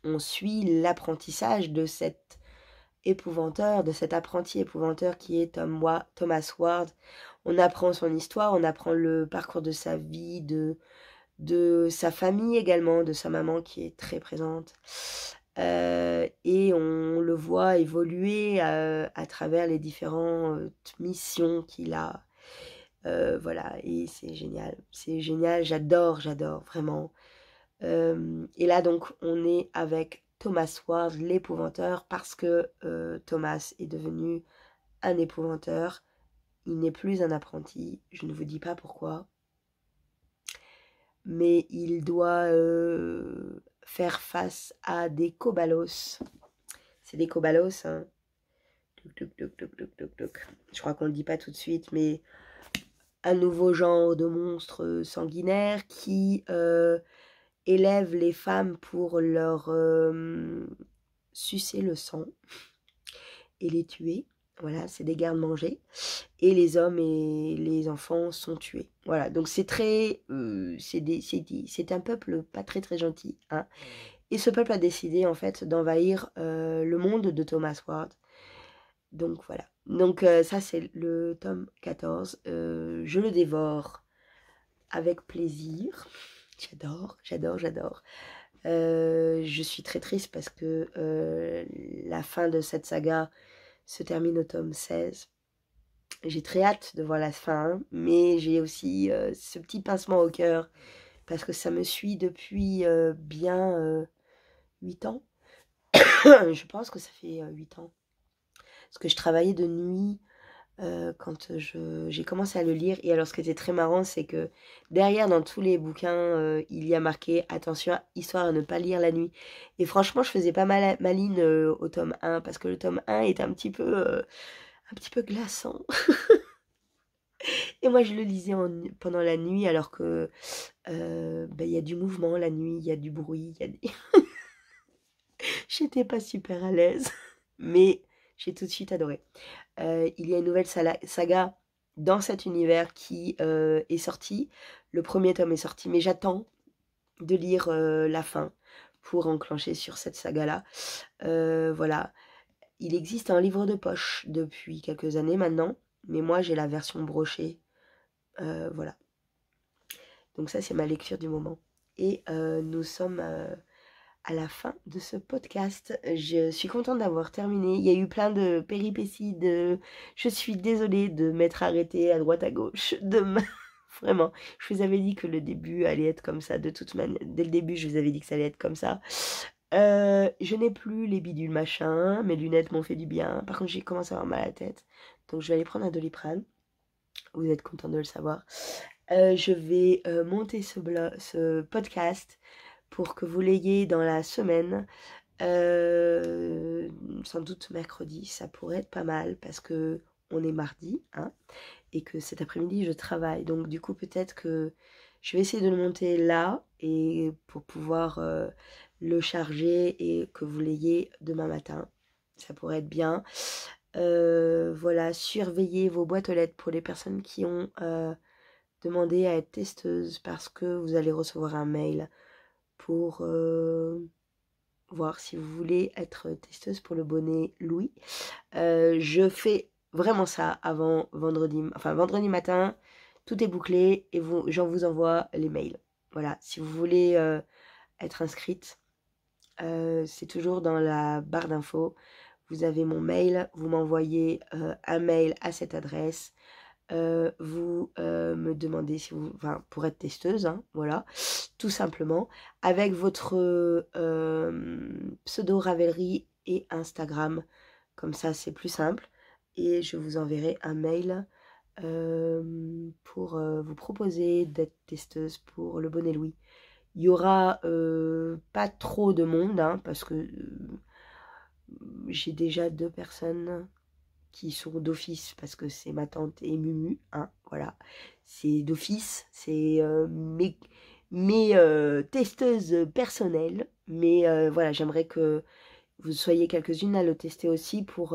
on suit l'apprentissage de cette épouvanteur, de cet apprenti épouvanteur qui est Tom Wa Thomas Ward. On apprend son histoire, on apprend le parcours de sa vie, de, de sa famille également, de sa maman qui est très présente. Euh, et on le voit évoluer euh, à, travers les différentes euh, missions qu'il a. voilà, et c'est génial, c'est génial, j'adore, j'adore, vraiment. et là donc on est avec Thomas Ward, l'épouvanteur, parce que euh, Thomas est devenu un épouvanteur. Il n'est plus un apprenti, je ne vous dis pas pourquoi. Mais il doit euh, faire face à des cobalos. C'est des cobalos, hein. Je crois qu'on ne le dit pas tout de suite, mais un nouveau genre de monstre sanguinaire qui euh, élève les femmes pour leur euh, sucer le sang et les tuer. Voilà, c'est des gardes-manger. Et les hommes et les enfants sont tués. Voilà, donc c'est très... Euh, c'est un peuple pas très très gentil. Hein. Et ce peuple a décidé en fait d'envahir euh, le monde de Thomas Ward. Donc voilà. Donc ça c'est le tome 14. je le dévore avec plaisir. J'adore, j'adore, j'adore. Euh, je suis très triste parce que euh, la fin de cette saga se termine au tome 16. J'ai très hâte de voir la fin, mais j'ai aussi euh, ce petit pincement au cœur parce que ça me suit depuis bien 8 ans. je pense que ça fait 8 ans. Parce que je travaillais de nuit euh, quand j'ai commencé à le lire. Et alors, ce qui était très marrant, c'est que derrière, dans tous les bouquins, euh, il y a marqué attention, histoire à ne pas lire la nuit. Et franchement, je faisais pas mal maline euh, au tome 1 parce que le tome 1 est un petit peu, un petit peu glaçant. Et moi, je le lisais pendant la nuit, alors que ben, il y a du mouvement la nuit, il y a du bruit, il y a des... J'étais pas super à l'aise, mais j'ai tout de suite adoré. Euh, il y a une nouvelle saga dans cet univers qui euh, est sortie. Le premier tome est sorti, mais j'attends de lire euh, la fin pour enclencher sur cette saga-là. voilà. Il existe un livre de poche depuis quelques années maintenant, mais moi j'ai la version brochée. voilà. Donc ça c'est ma lecture du moment. Et nous sommes à la fin de ce podcast. Je suis contente d'avoir terminé. Il y a eu plein de péripéties, de... Je suis désolée de m'être arrêtée à droite à gauche. demain. Vraiment, je vous avais dit que le début allait être comme ça. De toute manière, dès le début, je vous avais dit que ça allait être comme ça. Euh, je n'ai plus les bidules machin, mes lunettes m'ont fait du bien. Par contre, j'ai commencé à avoir mal à la tête. Donc, je vais aller prendre un doliprane. Vous êtes content de le savoir. Euh, je vais euh, monter ce, ce podcast pour que vous l'ayez dans la semaine. Euh, sans doute mercredi, ça pourrait être pas mal parce que on est mardi hein, et que cet après-midi je travaille. Donc du coup peut-être que je vais essayer de le monter là et pour pouvoir euh, le charger et que vous l'ayez demain matin. Ça pourrait être bien. Euh, voilà, surveillez vos boîtes aux lettres pour les personnes qui ont demandé à être testeuses parce que vous allez recevoir un mail pour euh, voir si vous voulez être testeuse pour le bonnet Louis. Euh, je fais vraiment ça avant vendredi, enfin vendredi matin. Tout est bouclé et j'en vous envoie les mails. Voilà, si vous voulez euh, être inscrite, c'est toujours dans la barre d'infos. Vous avez mon mail, vous m'envoyez un mail à cette adresse euh, vous euh, me demandez si vous, pour être testeuse, hein, voilà, tout simplement, avec votre euh, pseudo Ravelry et Instagram, comme ça c'est plus simple, et je vous enverrai un mail pour vous proposer d'être testeuse pour le bonnet Louis. Il y aura pas trop de monde, hein, parce que j'ai déjà deux personnes qui sont d'office parce que c'est ma tante et Mumu, hein, voilà, c'est d'office, c'est euh, mes, euh, testeuses personnelles, mais euh, voilà, j'aimerais que vous soyez quelques-unes à le tester aussi pour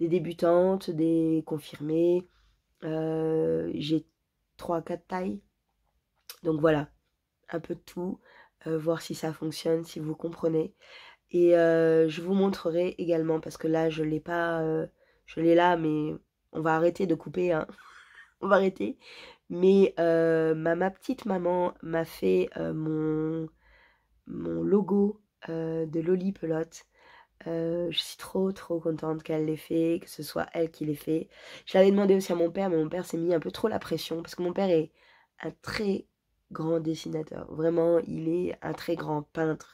des débutantes, des confirmées, j'ai trois quatre tailles, donc voilà, un peu de tout, voir si ça fonctionne, si vous comprenez, et je vous montrerai également, parce que là je ne l'ai pas je l'ai là, mais on va arrêter de couper. Hein. on va arrêter. Mais euh, ma, petite maman m'a fait euh, mon, mon logo euh, de Loli Pelote. je suis trop trop contente qu'elle l'ait fait, que ce soit elle qui l'ait fait. Je l'avais demandé aussi à mon père, mais mon père s'est mis un peu trop la pression parce que mon père est un très grand dessinateur. Vraiment, il est un très grand peintre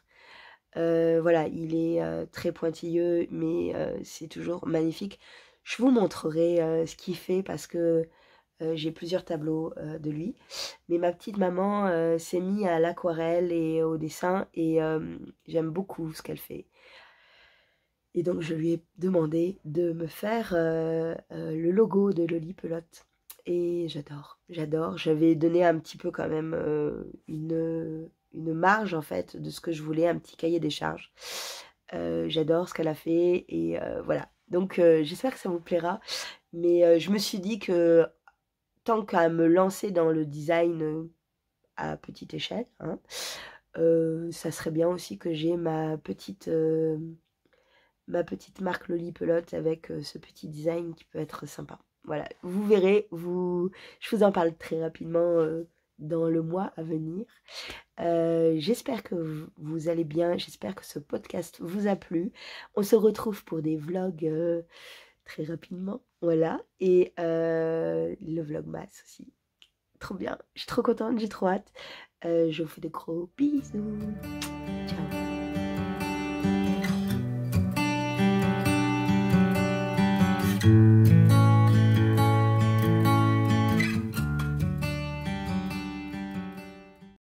euh, voilà, il est euh, très pointilleux, mais euh, c'est toujours magnifique. Je vous montrerai ce qu'il fait parce que j'ai plusieurs tableaux de lui. Mais ma petite maman s'est mise à l'aquarelle et au dessin et j'aime beaucoup ce qu'elle fait. Et donc je lui ai demandé de me faire le logo de Loli Pelote. Et j'adore, j'adore. J'avais donné un petit peu quand même une une marge en fait de ce que je voulais, un petit cahier des charges. Euh, j'adore ce qu'elle a fait et euh, voilà. Donc euh, j'espère que ça vous plaira. Mais je me suis dit que tant qu'à me lancer dans le design à petite échelle, hein, ça serait bien aussi que j'ai ma petite ma petite marque Loli Pelote avec ce petit design qui peut être sympa. Voilà, vous verrez, vous... je vous en parle très rapidement dans le mois à venir. Euh, j'espère que vous allez bien, j'espère que ce podcast vous a plu. On se retrouve pour des vlogs euh, très rapidement, voilà. Et euh, le vlog masse aussi. Trop bien, je suis trop contente, j'ai trop hâte. je vous fais de gros bisous.